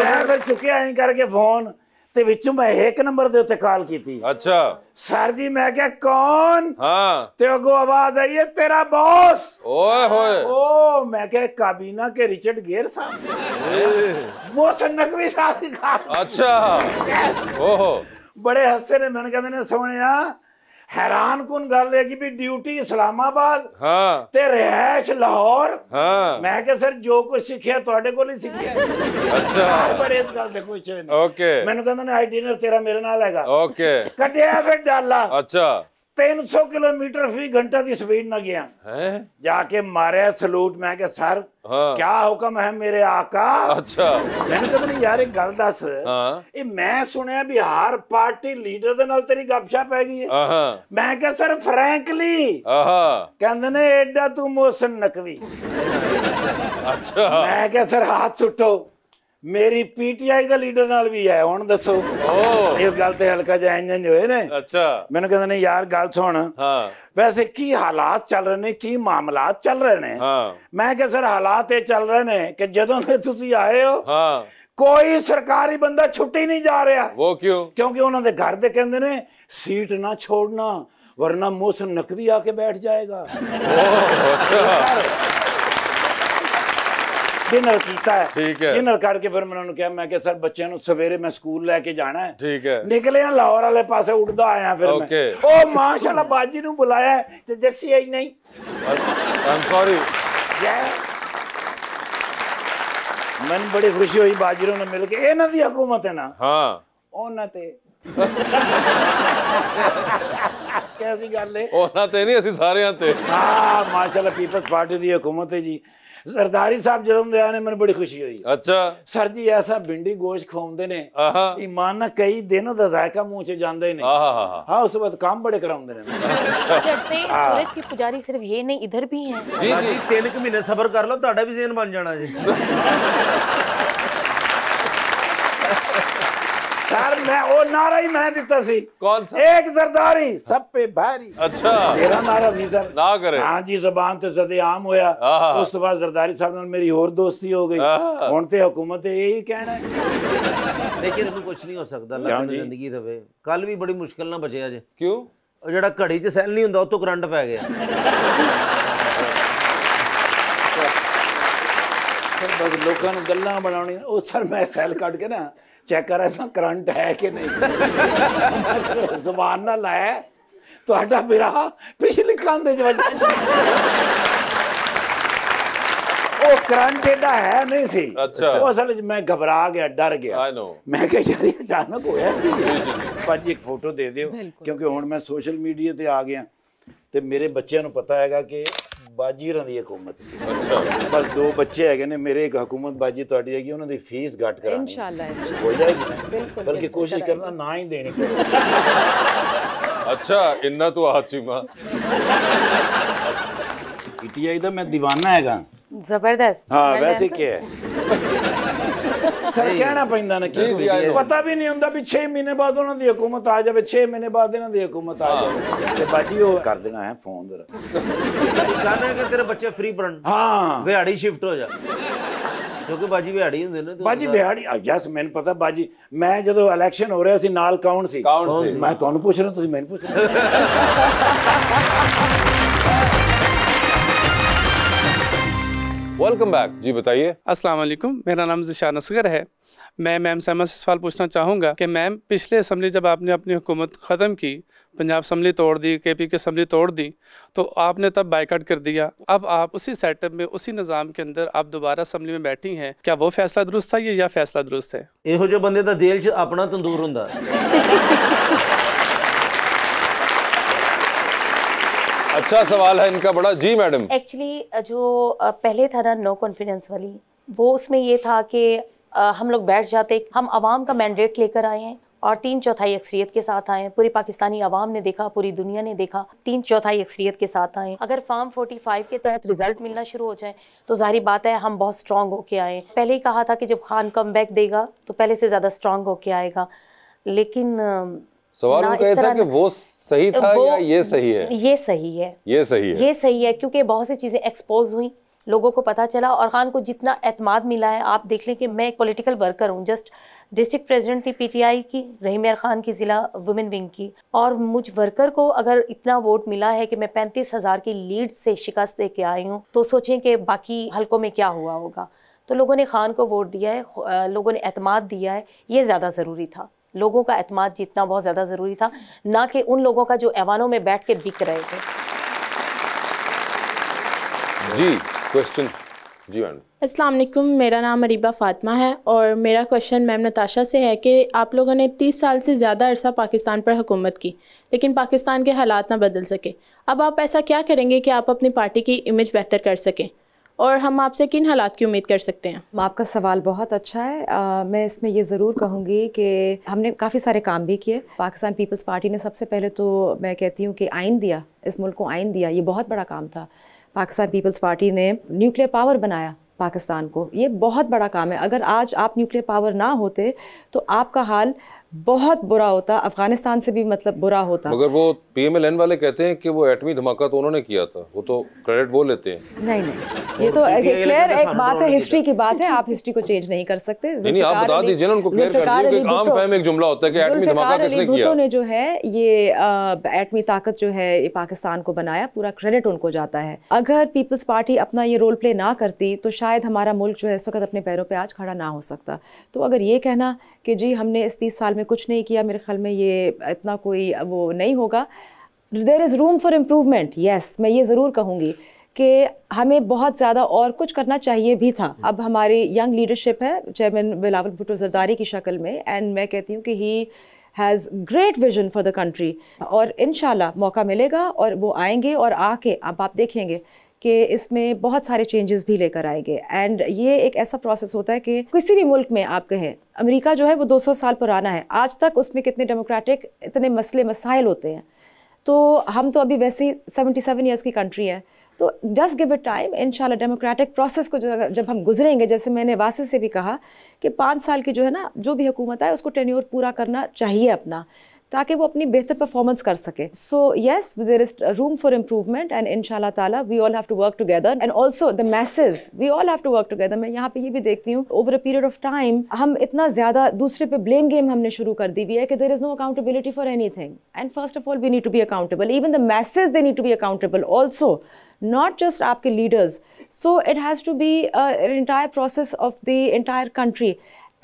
ਮੈਂ ਫਿਰ ਚੁੱਕਿਆ ਐਂ ਕਰਕੇ ਫੋਨ ਤੇ ਵਿੱਚੋਂ ਮੈਂ ਇੱਕ ਨੰਬਰ ਦੇ ਉੱਤੇ ਕਾਲ ਕੀਤੀ ਅੱਛਾ ਸਰ ਜੀ ਮੈਂ ਕਿਹਾ ਕੌਣ ਹਾਂ ਤੇ ਅਗੋ ਆਵਾਜ਼ ਆਈ ਹੈ ਤੇਰਾ ਬੌਸ ਓਏ ਹੋਏ ਓ ਮੈਂ ਕਿਹਾ ਕਾਬੀਨਾ ਕੇ Richard Gere sahib boss Naqvi sahib ਦੀ ਅੱਛਾ ਓਹੋ ਬੜੇ ਹੱਸੇ ਨੇ ਮੈਨੂੰ ਕਹਿੰਦੇ ਨੇ ਸੋਹਣਿਆ ਹੈਰਾਨ ਕੁਨ ਗੱਲ ਹੈ ਕਿ ਵੀ ਡਿਊਟੀ ਇਸਲਾਮਾਬਾਦ ਹਾਂ ਤੇ ਰਹਿਸ਼ ਲਾਹੌਰ ਹਾਂ ਮੈਂ ਕਿਹਾ ਸਰ ਜੋ ਕੁਝ ਸਿੱਖਿਆ ਤੁਹਾਡੇ ਕੋਲ ਹੀ ਸਿੱਖਿਆ ਅੱਛਾ ਪਰ ਇਸ ਗੱਲ ਦੇ ਕੋਈ ਚੇ ਨਹੀਂ ਓਕੇ ਮੈਨੂੰ ਕਹਿੰਦਾ ਨੇ ਆਈ ਡਿਨਰ ਤੇਰਾ ਮੇਰੇ ਨਾਲ ਹੈਗਾ ਓਕੇ ਕੱਢਿਆ ਫਿਰ ਡਾਲਾ ਅੱਛਾ 300 ਕਿਲੋਮੀਟਰ ਫੀ ਘੰਟਾ ਦੀ ਸਪੀਡ ਨਾਲ ਗਿਆ ਹੈ ਜਾ ਕੇ ਮਾਰਿਆ ਸਲੂਟ ਮੈਂ ਕਿ ਸਰ ਕੀ ਹੁਕਮ ਹੈ ਮੇਰੇ ਆਕਾ ਅੱਛਾ ਮੈਨੂੰ ਕਹਿੰਦੇ ਨੇ ਯਾਰ ਇੱਕ ਗੱਲ ਦੱਸ ਇਹ ਮੈਂ ਸੁਣਿਆ ਵੀ ਹਰ ਪਾਰਟੀ ਲੀਡਰ ਦੇ ਨਾਲ ਤੇਰੀ ਗੱਪਸ਼ਾ ਪੈ ਗਈ ਹੈ ਮੈਂ ਕਿ ਸਰ ਫਰੈਂਕਲੀ ਆਹਾ ਕਹਿੰਦੇ ਨੇ ਐਡਾ ਤੂੰ ਮੋਸਨ ਨਕਵੀ ਅੱਛਾ ਮੈਂ ਕਿ ਸਰ ਹੱਥ ਛੁੱਟੋ ਮੇਰੀ ਪੀਟੀਆਈ ਦਾ ਲੀਡਰ ਨਾਲ ਵੀ ਹੈ ਹੁਣ ਦੱਸੋ ਇਸ ਗੱਲ ਤੇ ਹਲਕਾ ਜਿਹਾ ਇੰਜ ਇੰਜ ਹੋਏ ਨੇ ਅੱਛਾ ਮੈਨੂੰ ਕਹਿੰਦੇ ਨੇ ਯਾਰ ਗੱਲ ਸੁਣ ਹਾਂ ਵੈਸੇ ਕੀ ਹਾਲਾਤ ਚੱਲ ਰਹੇ ਨੇ ਕੀ ਮਾਮਲਾਤ ਚੱਲ ਰਹੇ ਨੇ ਮੈਂ ਕਿਹਾ ਸਰ ਹਾਲਾਤ ਇਹ ਚੱਲ ਰਹੇ ਨੇ ਕਿ ਜਦੋਂ ਤੇ ਤੁਸੀਂ ਆਏ ਹੋ ਹਾਂ ਕੋਈ ਸਰਕਾਰੀ ਬੰਦਾ ਛੁੱਟੀ ਨਹੀਂ ਜਾ ਰਿਹਾ ਉਹ ਕਿਉਂ ਕਿਉਂਕਿ ਉਹਨਾਂ ਦੇ ਘਰ ਦੇ ਕਹਿੰਦੇ ਨੇ ਸੀਟ ਨਾ ਛੋੜਨਾ ਵਰਨਾ ਮੋਸਨ ਨਕਵੀ ਆ ਕੇ ਬੈਠ ਜਾਏਗਾ ਓ ਅੱਛਾ ਨਾਲ ਕੀਤਾ ਹੈ ਡਿਨਰ ਕਰਕੇ ਫਿਰ ਮੈਂ ਉਹਨੂੰ ਕਿਹਾ ਮੈਂ ਕਿ ਸਰ ਬੱਚਿਆਂ ਨੂੰ ਸਵੇਰੇ ਮੈਂ ਸਕੂਲ ਲੈ ਕੇ ਜਾਣਾ ਹੈ ਠੀਕ ਹੈ ਆ ਲਾਹੌਰ ਵਾਲੇ ਪਾਸੇ ਉੱਡਦਾ ਆਇਆ ਫਿਰ ਮੈਂ ਉਹ ਮਾਸ਼ਾਅੱਲਾ ਬਾਜੀ ਨੂੰ ਬੁਲਾਇਆ ਤੇ ਜੱਸੀ ਆਈ ਨਹੀਂ ਆਮ ਸੌਰੀ ਮਨ ਬੜੀ ਖੁਸ਼ੀ ਹੋਈ ਬਾਜੀ ਨਾਲ ਮਿਲ ਕੇ ਇਹਨਾਂ ਦੀ ਹਕੂਮਤ ਹੈ ਨਾ ਹਾਂ ਉਹਨਾਂ ਤੇ ਅਸੀਂ ਗੱਲ ਹੈ ਉਹਨਾਂ ਤੇ ਨਹੀਂ ਅਸੀਂ ਸਾਰਿਆਂ ਤੇ ਹਾਂ ਮਾਸ਼ਾਅੱਲਾ ਪੀਪਲਸ ਪਾਰਟੀ ਦੀ ਹਕੂਮਤ ਹੈ ਜੀ सरदारी साहब जो ने मैं बड़ी खुशी हुई अच्छा सर जी ऐसा भिंडी गोश्त खोमते ने ईमान कई दिन जायका मुंह चाहते ने हाँ उस वक्त काम बड़े कराते अच्छा। हाँ। सिर्फ ये नहीं इधर भी है तीन महीने सबर कर लो ता भी जेन बन जाना जी ਸਰ ਮੈਂ ਉਹ ਨਾਰਾ ਹੀ ਮੈਂ ਦਿੱਤਾ ਸੀ ਕੌਣ ਸਾ ਇੱਕ ਜ਼ਰਦਾਰੀ ਸਭ ਤੇ ਭਾਰੀ ਅੱਛਾ ਮੇਰਾ ਨਾਰਾ ਸੀ ਸਰ ਨਾ ਕਰੇ ਹਾਂ ਜੀ ਜ਼ਬਾਨ ਤੇ ਜ਼ਦੇ ਆਮ ਹੋਇਆ ਉਸ ਤੋਂ ਬਾਅਦ ਜ਼ਰਦਾਰੀ ਸਾਹਿਬ ਨਾਲ ਮੇਰੀ ਹੋਰ ਦੋਸਤੀ ਹੋ ਗਈ ਹੁਣ ਤੇ ਹਕੂਮਤ ਇਹੀ ਕਹਿਣਾ ਹੈ ਲੇਕਿਨ ਇਹਨੂੰ ਕੁਝ ਨਹੀਂ ਹੋ ਸਕਦਾ ਅੱਲਾ ਤੈਨੂੰ ਜ਼ਿੰਦਗੀ ਦੇਵੇ ਕੱਲ ਵੀ ਬੜੀ ਮੁਸ਼ਕਲ ਨਾਲ ਬਚਿਆ ਜੇ ਕਿਉਂ ਉਹ ਜਿਹੜਾ ਘੜੀ 'ਚ ਸੈੱਲ ਨਹੀਂ ਹੁੰਦਾ ਉਹ ਤੋਂ ਕਰੰਟ ਪੈ ਗਿਆ ਲੋਕਾਂ ਨੂੰ ਗੱਲਾਂ ਬਣਾਉਣੀਆਂ ਉਹ ਸਰ ਮੈਂ ਸੈੱਲ ਕੱਢ ਕੇ ਨਾ चेक कर करंट है कि नहीं जबान ना लाया अच्छा। घबरा गया डर गया मैं अचानक होया फोटो दे क्योंकि हूँ मैं सोशल मीडिया से आ गया तो मेरे बच्चे पता है ਬਾਜੀਰਾਂ ਦੀ ਹਕੂਮਤ ਅੱਛਾ ਬਸ ਦੋ ਬੱਚੇ ਹੈਗੇ ਨੇ ਮੇਰੇ ਇੱਕ ਹਕੂਮਤ ਬਾਜੀ ਤੁਹਾਡੀ ਹੈਗੀ ਉਹਨਾਂ ਦੀ ਫੀਸ ਘਟ ਕਰਾਣੀ ਇਨਸ਼ਾਅੱਲਾ ਹੋ ਜਾਏਗੀ ਬਲਕਿ ਕੋਸ਼ਿਸ਼ ਕਰਨਾ ਨਾ ਹੀ ਦੇਣੀ ਅੱਛਾ ਇੰਨਾ ਤੂੰ ਆਚੀ ਮਾਂ पीटीआई तो मैं दीवाना हैगा जबरदस्त हाँ वैसे क्या है ਸਰ ਕਹਿਣਾ ਪੈਂਦਾ ਨਾ ਕੀ ਪਤਾ ਵੀ ਨਹੀਂ ਹੁੰਦਾ ਵੀ 6 ਮਹੀਨੇ ਬਾਅਦ ਉਹਨਾਂ ਦੀ ਹਕੂਮਤ ਆ ਜਾਵੇ 6 ਮਹੀਨੇ ਬਾਅਦ ਇਹਨਾਂ ਦੀ ਹਕੂਮਤ ਆ ਜਾਵੇ ਤੇ ਬਾਜੀ ਉਹ ਕਰ ਦੇਣਾ ਹੈ ਫੋਨ ਦਰ ਚਾਹਨਾ ਕਿ ਤੇਰੇ ਬੱਚੇ ਫ੍ਰੀ ਪੜਨ ਹਾਂ ਵਿਹਾੜੀ ਸ਼ਿਫਟ ਹੋ ਜਾ ਕਿਉਂਕਿ ਬਾਜੀ ਵਿਹਾੜੀ ਹੁੰਦੇ ਨੇ ਬਾਜੀ ਵਿਹਾੜੀ ਯਸ ਮੈਨੂੰ ਪਤਾ ਬਾਜੀ ਮੈਂ ਜਦੋਂ ਇਲੈਕਸ਼ਨ ਹੋ ਰਿਹਾ ਸੀ ਨਾਲ ਕੌਣ ਸੀ ਮੈਂ ਤੁਹਾਨੂੰ ਪੁੱਛ ਰਿਹਾ ਤੁਸੀਂ ਮੈਨੂੰ ਪੁੱਛ ਰਹੇ वेलकम बैक जी बताइए अस्सलाम वालेकुम मेरा नाम जिशान असगर है मैं मैम सहमत से सवाल पूछना चाहूँगा कि मैम पिछले असम्बली जब आपने अपनी हुकूमत ख़त्म की पंजाब असम्बली तोड़ दी के पी की असम्बली तोड़ दी तो आपने तब बाइकाट कर दिया अब आप उसी सेटअप में उसी निज़ाम के अंदर आप दोबारा असम्बली में बैठी हैं क्या वो फैसला दुरुस्त था या फैसला दुरुस्त है ਇਹੋ बंदे ਬੰਦੇ दिल ਦਿਲ 'ਚ ਆਪਣਾ ਤੰਦੂਰ ਹੁੰਦਾ अच्छा सवाल है इनका बड़ा जी मैडम एक्चुअली जो पहले था ना नो कॉन्फिडेंस वाली वो उसमें ये था कि हम लोग बैठ जाते हम आवाम का मैंडेट लेकर आए हैं और तीन चौथाई अक्सरियत के साथ आए पूरी पाकिस्तानी आवाम ने देखा पूरी दुनिया ने देखा तीन चौथाई अक्सरियत के साथ आए अगर फार्म 45 के तहत रिजल्ट मिलना शुरू हो जाए तो जाहिर बात है हम बहुत स्ट्रांग होके आए पहले ही कहा था कि जब खान कम बैक देगा तो पहले से ज़्यादा स्ट्रांग होके आएगा लेकिन सवाल उनका ये था कि वो सही था वो, या ये सही है ये सही है ये सही है ये सही है क्योंकि बहुत सी चीज़ें एक्सपोज हुई लोगों को पता चला और ख़ान को जितना अतमाद मिला है आप देख लें कि मैं एक पॉलिटिकल वर्कर हूँ जस्ट डिस्ट्रिक्ट प्रेसिडेंट थी पीटीआई की यार ख़ान की ज़िला वुमेन विंग की और मुझ वर्कर को अगर इतना वोट मिला है कि मैं पैंतीस हज़ार की लीड से शिकस्त दे के आई हूँ तो सोचें कि बाकी हलकों में क्या हुआ होगा तो लोगों ने खान को वोट दिया है लोगों ने अतमाद दिया है ये ज़्यादा ज़रूरी था लोगों का अतमाद जीतना बहुत ज़्यादा ज़रूरी था ना कि उन लोगों का जो ऐवानों में बैठ के बिक रहे थे जी क्वेश्चन असलम मेरा नाम अरीबा फातमा है और मेरा क्वेश्चन मैम नताशा से है कि आप लोगों ने 30 साल से ज़्यादा अरसा पाकिस्तान पर हुकूमत की लेकिन पाकिस्तान के हालात ना बदल सके अब आप ऐसा क्या करेंगे कि आप अपनी पार्टी की इमेज बेहतर कर सकें और हम आपसे किन हालात की उम्मीद कर सकते हैं आपका सवाल बहुत अच्छा है आ, मैं इसमें ये ज़रूर कहूँगी कि हमने काफ़ी सारे काम भी किए पाकिस्तान पीपल्स पार्टी ने सबसे पहले तो मैं कहती हूँ कि आइन दिया इस मुल्क को आइन दिया ये बहुत बड़ा काम था पाकिस्तान पीपल्स पार्टी ने न्यूक्लियर पावर बनाया पाकिस्तान को ये बहुत बड़ा काम है अगर आज आप न्यूक्लियर पावर ना होते तो आपका हाल बहुत बुरा होता अफगानिस्तान से भी मतलब बुरा होता मगर वो पीएमएलएन वाले कहते हैं कि वो एटमी धमाका तो उन्होंने किया था वो तो क्रेडिट वो लेते हैं नहीं नहीं ये तो क्लियर तो एक बात है हिस्ट्री की बात है आप हिस्ट्री को चेंज नहीं कर सकते नहीं आप बता दीजिए ना उनको क्लियर कर दीजिए आम फहम एक जुमला होता है कि एटमी धमाका किसने किया ने जो है ये एटमी ताकत जो है ये पाकिस्तान को बनाया पूरा क्रेडिट उनको जाता है अगर पीपल्स पार्टी अपना ये रोल प्ले ना करती तो शायद हमारा मुल्क जो है इस वक्त अपने पैरों पर आज खड़ा ना हो सकता तो अगर ये कहना कि जी हमने इस तीस साल में उन्होंने कुछ नहीं किया मेरे ख्याल में ये इतना कोई वो नहीं होगा there is room for improvement yes मैं ये ज़रूर कहूँगी कि हमें बहुत ज़्यादा और कुछ करना चाहिए भी था हम्म। अब हमारी यंग लीडरशिप है चेयरमैन बिलावल भुटो जरदारी की शक्ल में एंड मैं कहती हूँ कि he has great vision for the country और इन मौका मिलेगा और वो आएंगे और आके अब आप देखेंगे कि इसमें बहुत सारे चेंजेस भी लेकर आएंगे एंड ये एक ऐसा प्रोसेस होता है कि किसी भी मुल्क में आप कहें अमेरिका जो है वो 200 साल पुराना है आज तक उसमें कितने डेमोक्रेटिक इतने मसले मसाइल होते हैं तो हम तो अभी वैसे ही सेवेंटी सेवन ईयर्स की कंट्री है तो just give a time in democratic process को जब हम गुजरेंगे जैसे मैंने वासे से भी कहा कि पाँच साल की जो है ना जो भी हुकूमत आए उसको टेन्योर पूरा करना चाहिए अपना ताकि वो अपनी बेहतर परफॉर्मेंस कर सके so yes there is room for improvement and इन शाला we all have to work together and also the message we all have to work together मैं यहाँ पे ये भी देखती हूँ over a period of time हम इतना ज़्यादा दूसरे पे ब्लेम गेम हमने शुरू कर दी हुई है कि there is no accountability for anything and first of all we need to be accountable even the message they need to be accountable also not just आपके leaders so it has to be entire process of the entire country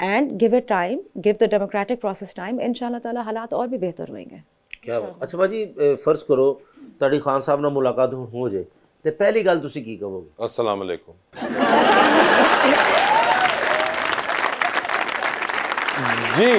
and give it time give the democratic process time इन ताला हालात और भी बेहतर होंगे क्या अच्छा भाजी फर्ज करो तड़ी खान साहब ना मुलाकात हो जाए तो पहली गल तुम की ਕਹੋਗੇ असलम जी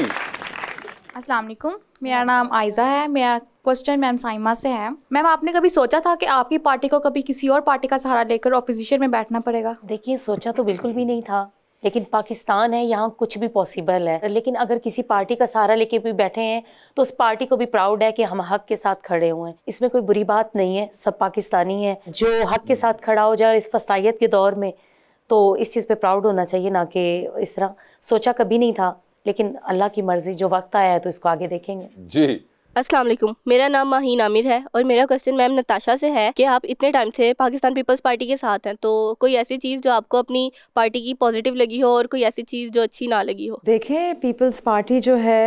अस्सलाम वालेकुम मेरा नाम आयजा है मेरा क्वेश्चन मैम साइमा से है मैम आपने कभी सोचा था कि आपकी पार्टी को कभी किसी और पार्टी का सहारा लेकर ऑपोजिशन में बैठना पड़ेगा देखिए सोचा तो बिल्कुल भी नहीं था लेकिन पाकिस्तान है यहाँ कुछ भी पॉसिबल है लेकिन अगर किसी पार्टी का सहारा लेके भी बैठे हैं तो उस पार्टी को भी प्राउड है कि हम हक के साथ खड़े हुए हैं इसमें कोई बुरी बात नहीं है सब पाकिस्तानी है जो हक के साथ खड़ा हो जाए इस फसाइत के दौर में तो इस चीज़ पे प्राउड होना चाहिए ना कि इस तरह सोचा कभी नहीं था लेकिन अल्लाह की मर्ज़ी जो वक्त आया है तो इसको आगे देखेंगे जी अस्सलाम वालेकुम मेरा नाम माहीन आमिर है और मेरा क्वेश्चन मैम नताशा से है कि आप इतने टाइम से पाकिस्तान पीपल्स पार्टी के साथ हैं तो कोई ऐसी चीज़ जो आपको अपनी पार्टी की पॉजिटिव लगी हो और कोई ऐसी चीज़ जो अच्छी ना लगी हो देखें पीपल्स पार्टी जो है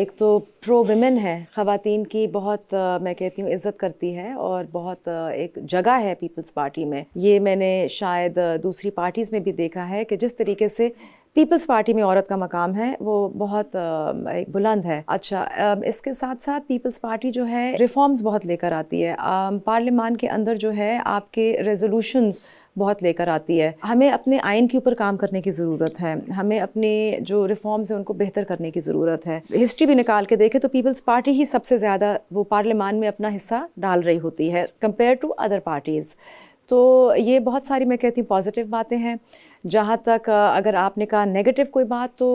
एक तो प्रो वमेन है ख़वातीन की बहुत मैं कहती हूँ इज़्ज़त करती है और बहुत एक जगह है पीपल्स पार्टी में ये मैंने शायद दूसरी पार्टीज़ में भी देखा है कि जिस तरीके से पीपल्स पार्टी में औरत का मकाम है वो बहुत एक बुलंद है अच्छा इसके साथ साथ पीपल्स पार्टी जो है रिफॉर्म्स बहुत लेकर आती है पार्लियामान के अंदर जो है आपके रेजोल्यूशंस बहुत लेकर आती है हमें अपने आयन के ऊपर काम करने की ज़रूरत है हमें अपने जो रिफॉर्म्स हैं उनको बेहतर करने की ज़रूरत है हिस्ट्री भी निकाल के देखें तो पीपल्स पार्टी ही सबसे ज़्यादा वो पार्लियामान में अपना हिस्सा डाल रही होती है कंपेयर टू अदर पार्टीज़ तो ये बहुत सारी मैं कहती हूँ पॉजिटिव बातें हैं जहाँ तक अगर आपने कहा नेगेटिव कोई बात तो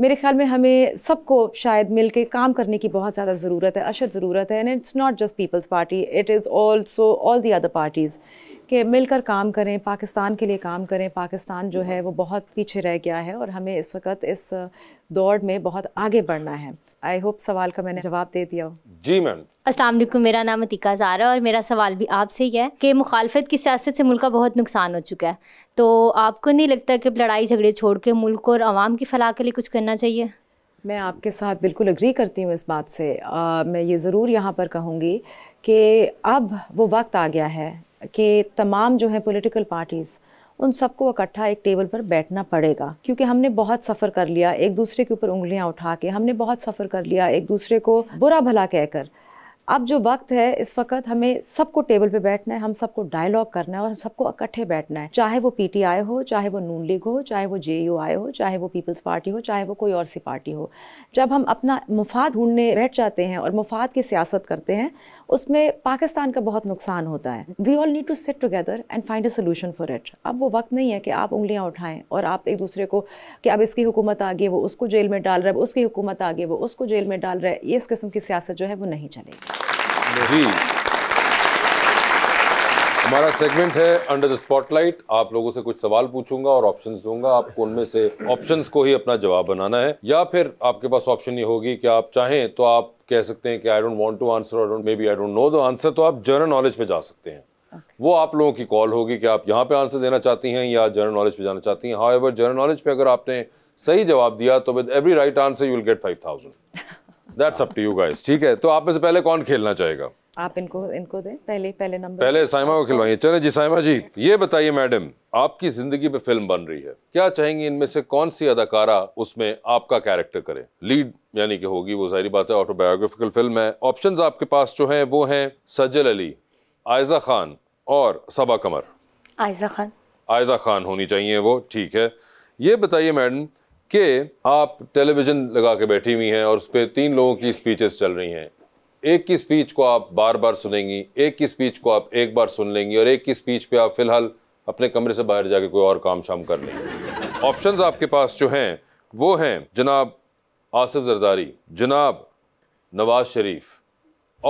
मेरे ख्याल में हमें सबको शायद मिल के काम करने की बहुत ज़्यादा ज़रूरत है अशद ज़रूरत है and it's not just Peoples Party it is also all the other parties के मिलकर काम करें पाकिस्तान के लिए काम करें पाकिस्तान जो है वो बहुत पीछे रह गया है और हमें इस वक्त इस दौड़ में बहुत आगे बढ़ना है आई होप सवाल का मैंने जवाब दे दिया जी मैम असलम मेरा नाम अतिका ज़ारा और मेरा सवाल भी आपसे ही है कि मुखालफत की सियासत से मुल्क का बहुत नुकसान हो चुका है तो आपको नहीं लगता कि लड़ाई झगड़े छोड़ के मुल्क और आवाम की फलाह के लिए कुछ करना चाहिए मैं आपके साथ बिल्कुल अग्री करती हूँ इस बात से आ, मैं ये ज़रूर यहाँ पर कहूँगी कि अब वो वक्त आ गया है कि तमाम जो है पोलिटिकल पार्टीज़ उन सबको इकट्ठा एक टेबल पर बैठना पड़ेगा क्योंकि हमने बहुत सफ़र कर लिया एक दूसरे के ऊपर उंगलियाँ उठा के हमने बहुत सफ़र कर लिया एक दूसरे को बुरा भला कहकर अब जो वक्त है इस वक्त हमें सबको टेबल पे बैठना है हम सबको डायलॉग करना है और सबको इकट्ठे बैठना है चाहे वो पीटीआई हो चाहे वो नून लीग हो चाहे वो यू आई e हो चाहे वो पीपल्स पार्टी हो चाहे वो कोई और सी पार्टी हो जब हम अपना मुफाद ढूंढने बैठ जाते हैं और मुफाद की सियासत करते हैं उसमें पाकिस्तान का बहुत नुकसान होता है we all need to sit together and find a solution for it अब वो वक्त नहीं है कि आप उंगलियाँ उठाएँ और आप एक दूसरे को कि अब इसकी हुकूमत आगे वो उसको जेल में डाल रहा है उसकी हुकूमत आगे वो उसको जेल में डाल रहा है इस किस्म की सियासत जो है वो नहीं चलेगी जी हमारा सेगमेंट है अंडर द स्पॉटलाइट आप लोगों से कुछ सवाल पूछूंगा और ऑप्शंस दूंगा आपको उनमें से ऑप्शंस को ही अपना जवाब बनाना है या फिर आपके पास ऑप्शन ये होगी कि आप चाहें तो आप कह सकते हैं कि I don't want to answer और maybe I don't know the answer तो आप जनरल नॉलेज पे जा सकते हैं okay. वो आप लोगों की कॉल होगी कि आप यहाँ पे आंसर देना चाहती हैं या जनरल नॉलेज पे जाना चाहती हैं हाउ एवर जनरल नॉलेज पे अगर आपने सही जवाब दिया तो with every right answer you will get five thousand that's up to you guys ठीक है तो आप में से पहले कौन खेलना चाहेगा आप इनको इनको दें पहले पहले नंबर पहले साइमा को खिलवाइए चले जी साइमा जी ये बताइए मैडम आपकी जिंदगी पे फिल्म बन रही है क्या चाहेंगी इनमें से कौन सी अदाकारा उसमें आपका कैरेक्टर करे लीड यानी कि होगी वो सारी बात है ऑटोबायोग्राफिकल फिल्म है ऑप्शंस आपके पास जो हैं वो हैं सज्जल अली आयजा खान और सबा कमर आयजा खान आयजा खान होनी चाहिए वो ठीक है ये बताइए मैडम कि आप टेलीविज़न लगा के बैठी हुई हैं और उस पर तीन लोगों की स्पीचेस चल रही हैं एक की स्पीच को आप बार बार सुनेंगी एक की स्पीच को आप एक बार सुन लेंगी और एक की स्पीच पे आप फ़िलहाल अपने कमरे से बाहर जाके कोई और काम शाम कर लेंगे ऑप्शंस आपके पास जो हैं वो हैं जनाब आसिफ जरदारी जनाब नवाज शरीफ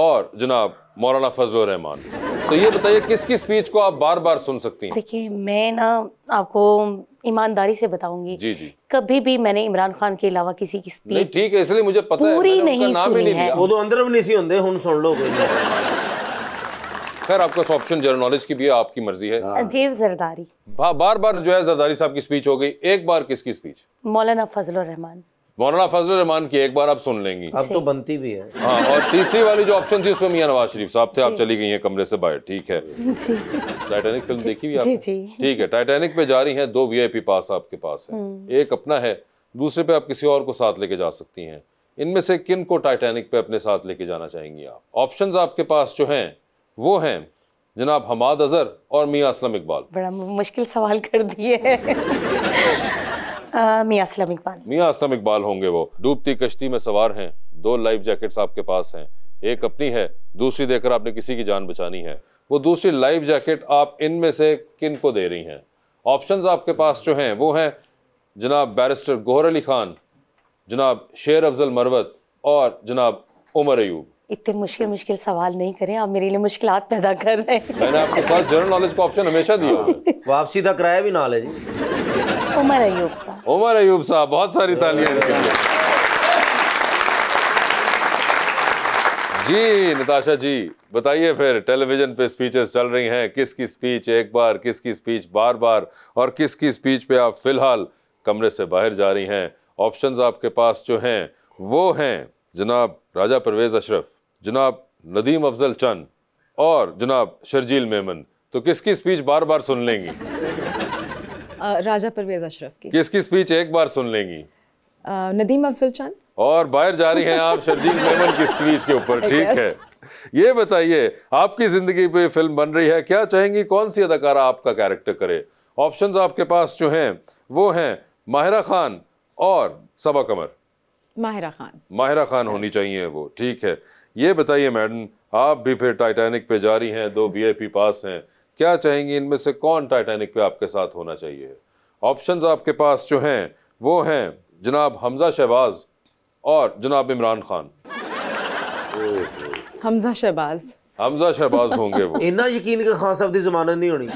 और जनाब मौलाना फजल रहमान तो ये बताइए किसकी स्पीच को आप बार बार सुन सकती हैं देखिए मैं ना आपको ईमानदारी से बताऊंगी जी जी कभी भी मैंने इमरान खान के अलावा किसी की स्पीच ठीक है इसलिए मुझे पता पूरी है, नहीं नाम सुनी है वो तो अंदर भी नहीं सी होंगे हूं सुन लो खैर आपका ऑप्शन जनरल नॉलेज की भी है आपकी मर्जी है अजीब हाँ। जरदारी बार बार जो है जरदारी साहब की स्पीच हो गई एक बार किसकी स्पीच मौलाना फजल रहमान मौलाना फजल रहमान की एक बार आप सुन लेंगी अब तो बनती भी है हाँ और तीसरी वाली जो ऑप्शन थी उसमें मियाँ नवाज शरीफ साहब थे आप चली गई हैं कमरे से बाहर ठीक है टाइटैनिक फिल्म देखी हुई आपने ठीक है टाइटैनिक पे जा रही हैं दो वीआईपी पास आपके पास है हम्म। एक अपना है दूसरे पे आप किसी और को साथ लेके जा सकती हैं इनमें से किन को टाइटैनिक पे अपने साथ लेके जाना चाहेंगी आप ऑप्शन आपके पास जो हैं वो हैं जनाब हमाद अजहर और मियाँ असलम इकबाल बड़ा मुश्किल सवाल कर दिए मियाँ असलम इकबाल मियाँ असलम इकबाल होंगे वो डूबती कश्ती में सवार हैं दो लाइफ जैकेट्स आपके पास हैं एक अपनी है दूसरी देकर आपने किसी की जान बचानी है वो दूसरी लाइफ जैकेट आप इनमें से किन को दे रही हैं ऑप्शंस आपके पास जो हैं वो हैं जनाब बैरिस्टर गोहर अली खान जनाब शेर अफजल मरवत और जनाब उमर अयूब इतने मुश्किल मुश्किल सवाल नहीं करें आप मेरे लिए मुश्किल पैदा कर रहे हैं मैंने आपके साथ जनरल नॉलेज का ऑप्शन हमेशा दिया वापसी तक कराया भी नॉलेज उमर अयूब साहब उमर अयूब साहब बहुत सारी तालियां जी नताशा जी बताइए फिर टेलीविजन पे स्पीचेस चल रही हैं किसकी स्पीच एक बार किसकी स्पीच बार बार और किसकी स्पीच पे आप फिलहाल कमरे से बाहर जा रही हैं ऑप्शंस आपके पास जो हैं वो हैं जनाब राजा परवेज़ अशरफ जनाब नदीम अफजल चंद और जनाब शर्जील मेमन तो किसकी स्पीच बार बार सुन लेंगी आ, राजा परवेज अशरफ की किसकी स्पीच एक बार सुन लेंगी आ, नदीम अफजल चंद और बाहर जा रही हैं आप शर्जील मेमन की स्पीच के ऊपर ठीक है ये बताइए आपकी जिंदगी पे फिल्म बन रही है क्या चाहेंगी कौन सी अदाकारा आपका कैरेक्टर करे ऑप्शंस आपके पास जो हैं वो हैं माहिरा खान और सबा कमर माहिरा खान माहिरा खान होनी चाहिए वो ठीक है ये बताइए मैडम आप भी फिर टाइटैनिक पे जा रही हैं दो वीआईपी पास हैं क्या चाहेंगी इनमें से कौन टाइटैनिक पे आपके साथ होना चाहिए ऑप्शंस आपके पास जो हैं वो हैं जनाब हमजा शहबाज और जनाब इमरान खान हमजा शहबाज हमजा शहबाज होंगे वो इना यकीन के खास अवधि जमानत नहीं होनी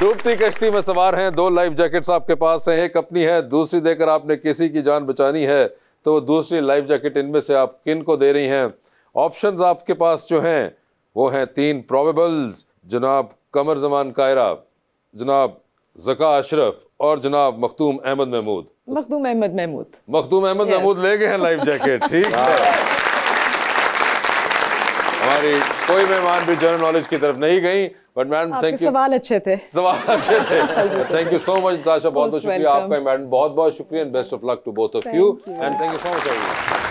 डूबती कश्ती में सवार हैं दो लाइफ जैकेट्स आपके पास हैं एक अपनी है दूसरी देकर आपने किसी की जान बचानी है तो दूसरी लाइफ जैकेट इनमें से आप किन को दे रही हैं ऑप्शंस आपके पास जो हैं वो हैं तीन प्रॉबेबल्स जनाब कमर जमान कायरा जनाब जका अशरफ और जनाब मखदूम अहमद महमूद मखदूम अहमद महमूद मखदूम अहमद महमूद ले गए हैं लाइफ जैकेट ठीक है हमारी कोई मेहमान भी जनरल नॉलेज की तरफ नहीं गई बट मैडम थैंक यू सवाल अच्छे थे सवाल अच्छे थे थैंक यू सो मच ताशा बहुत बहुत शुक्रिया आपका मैडम बहुत बहुत शुक्रिया and best of luck to both of you and thank you so much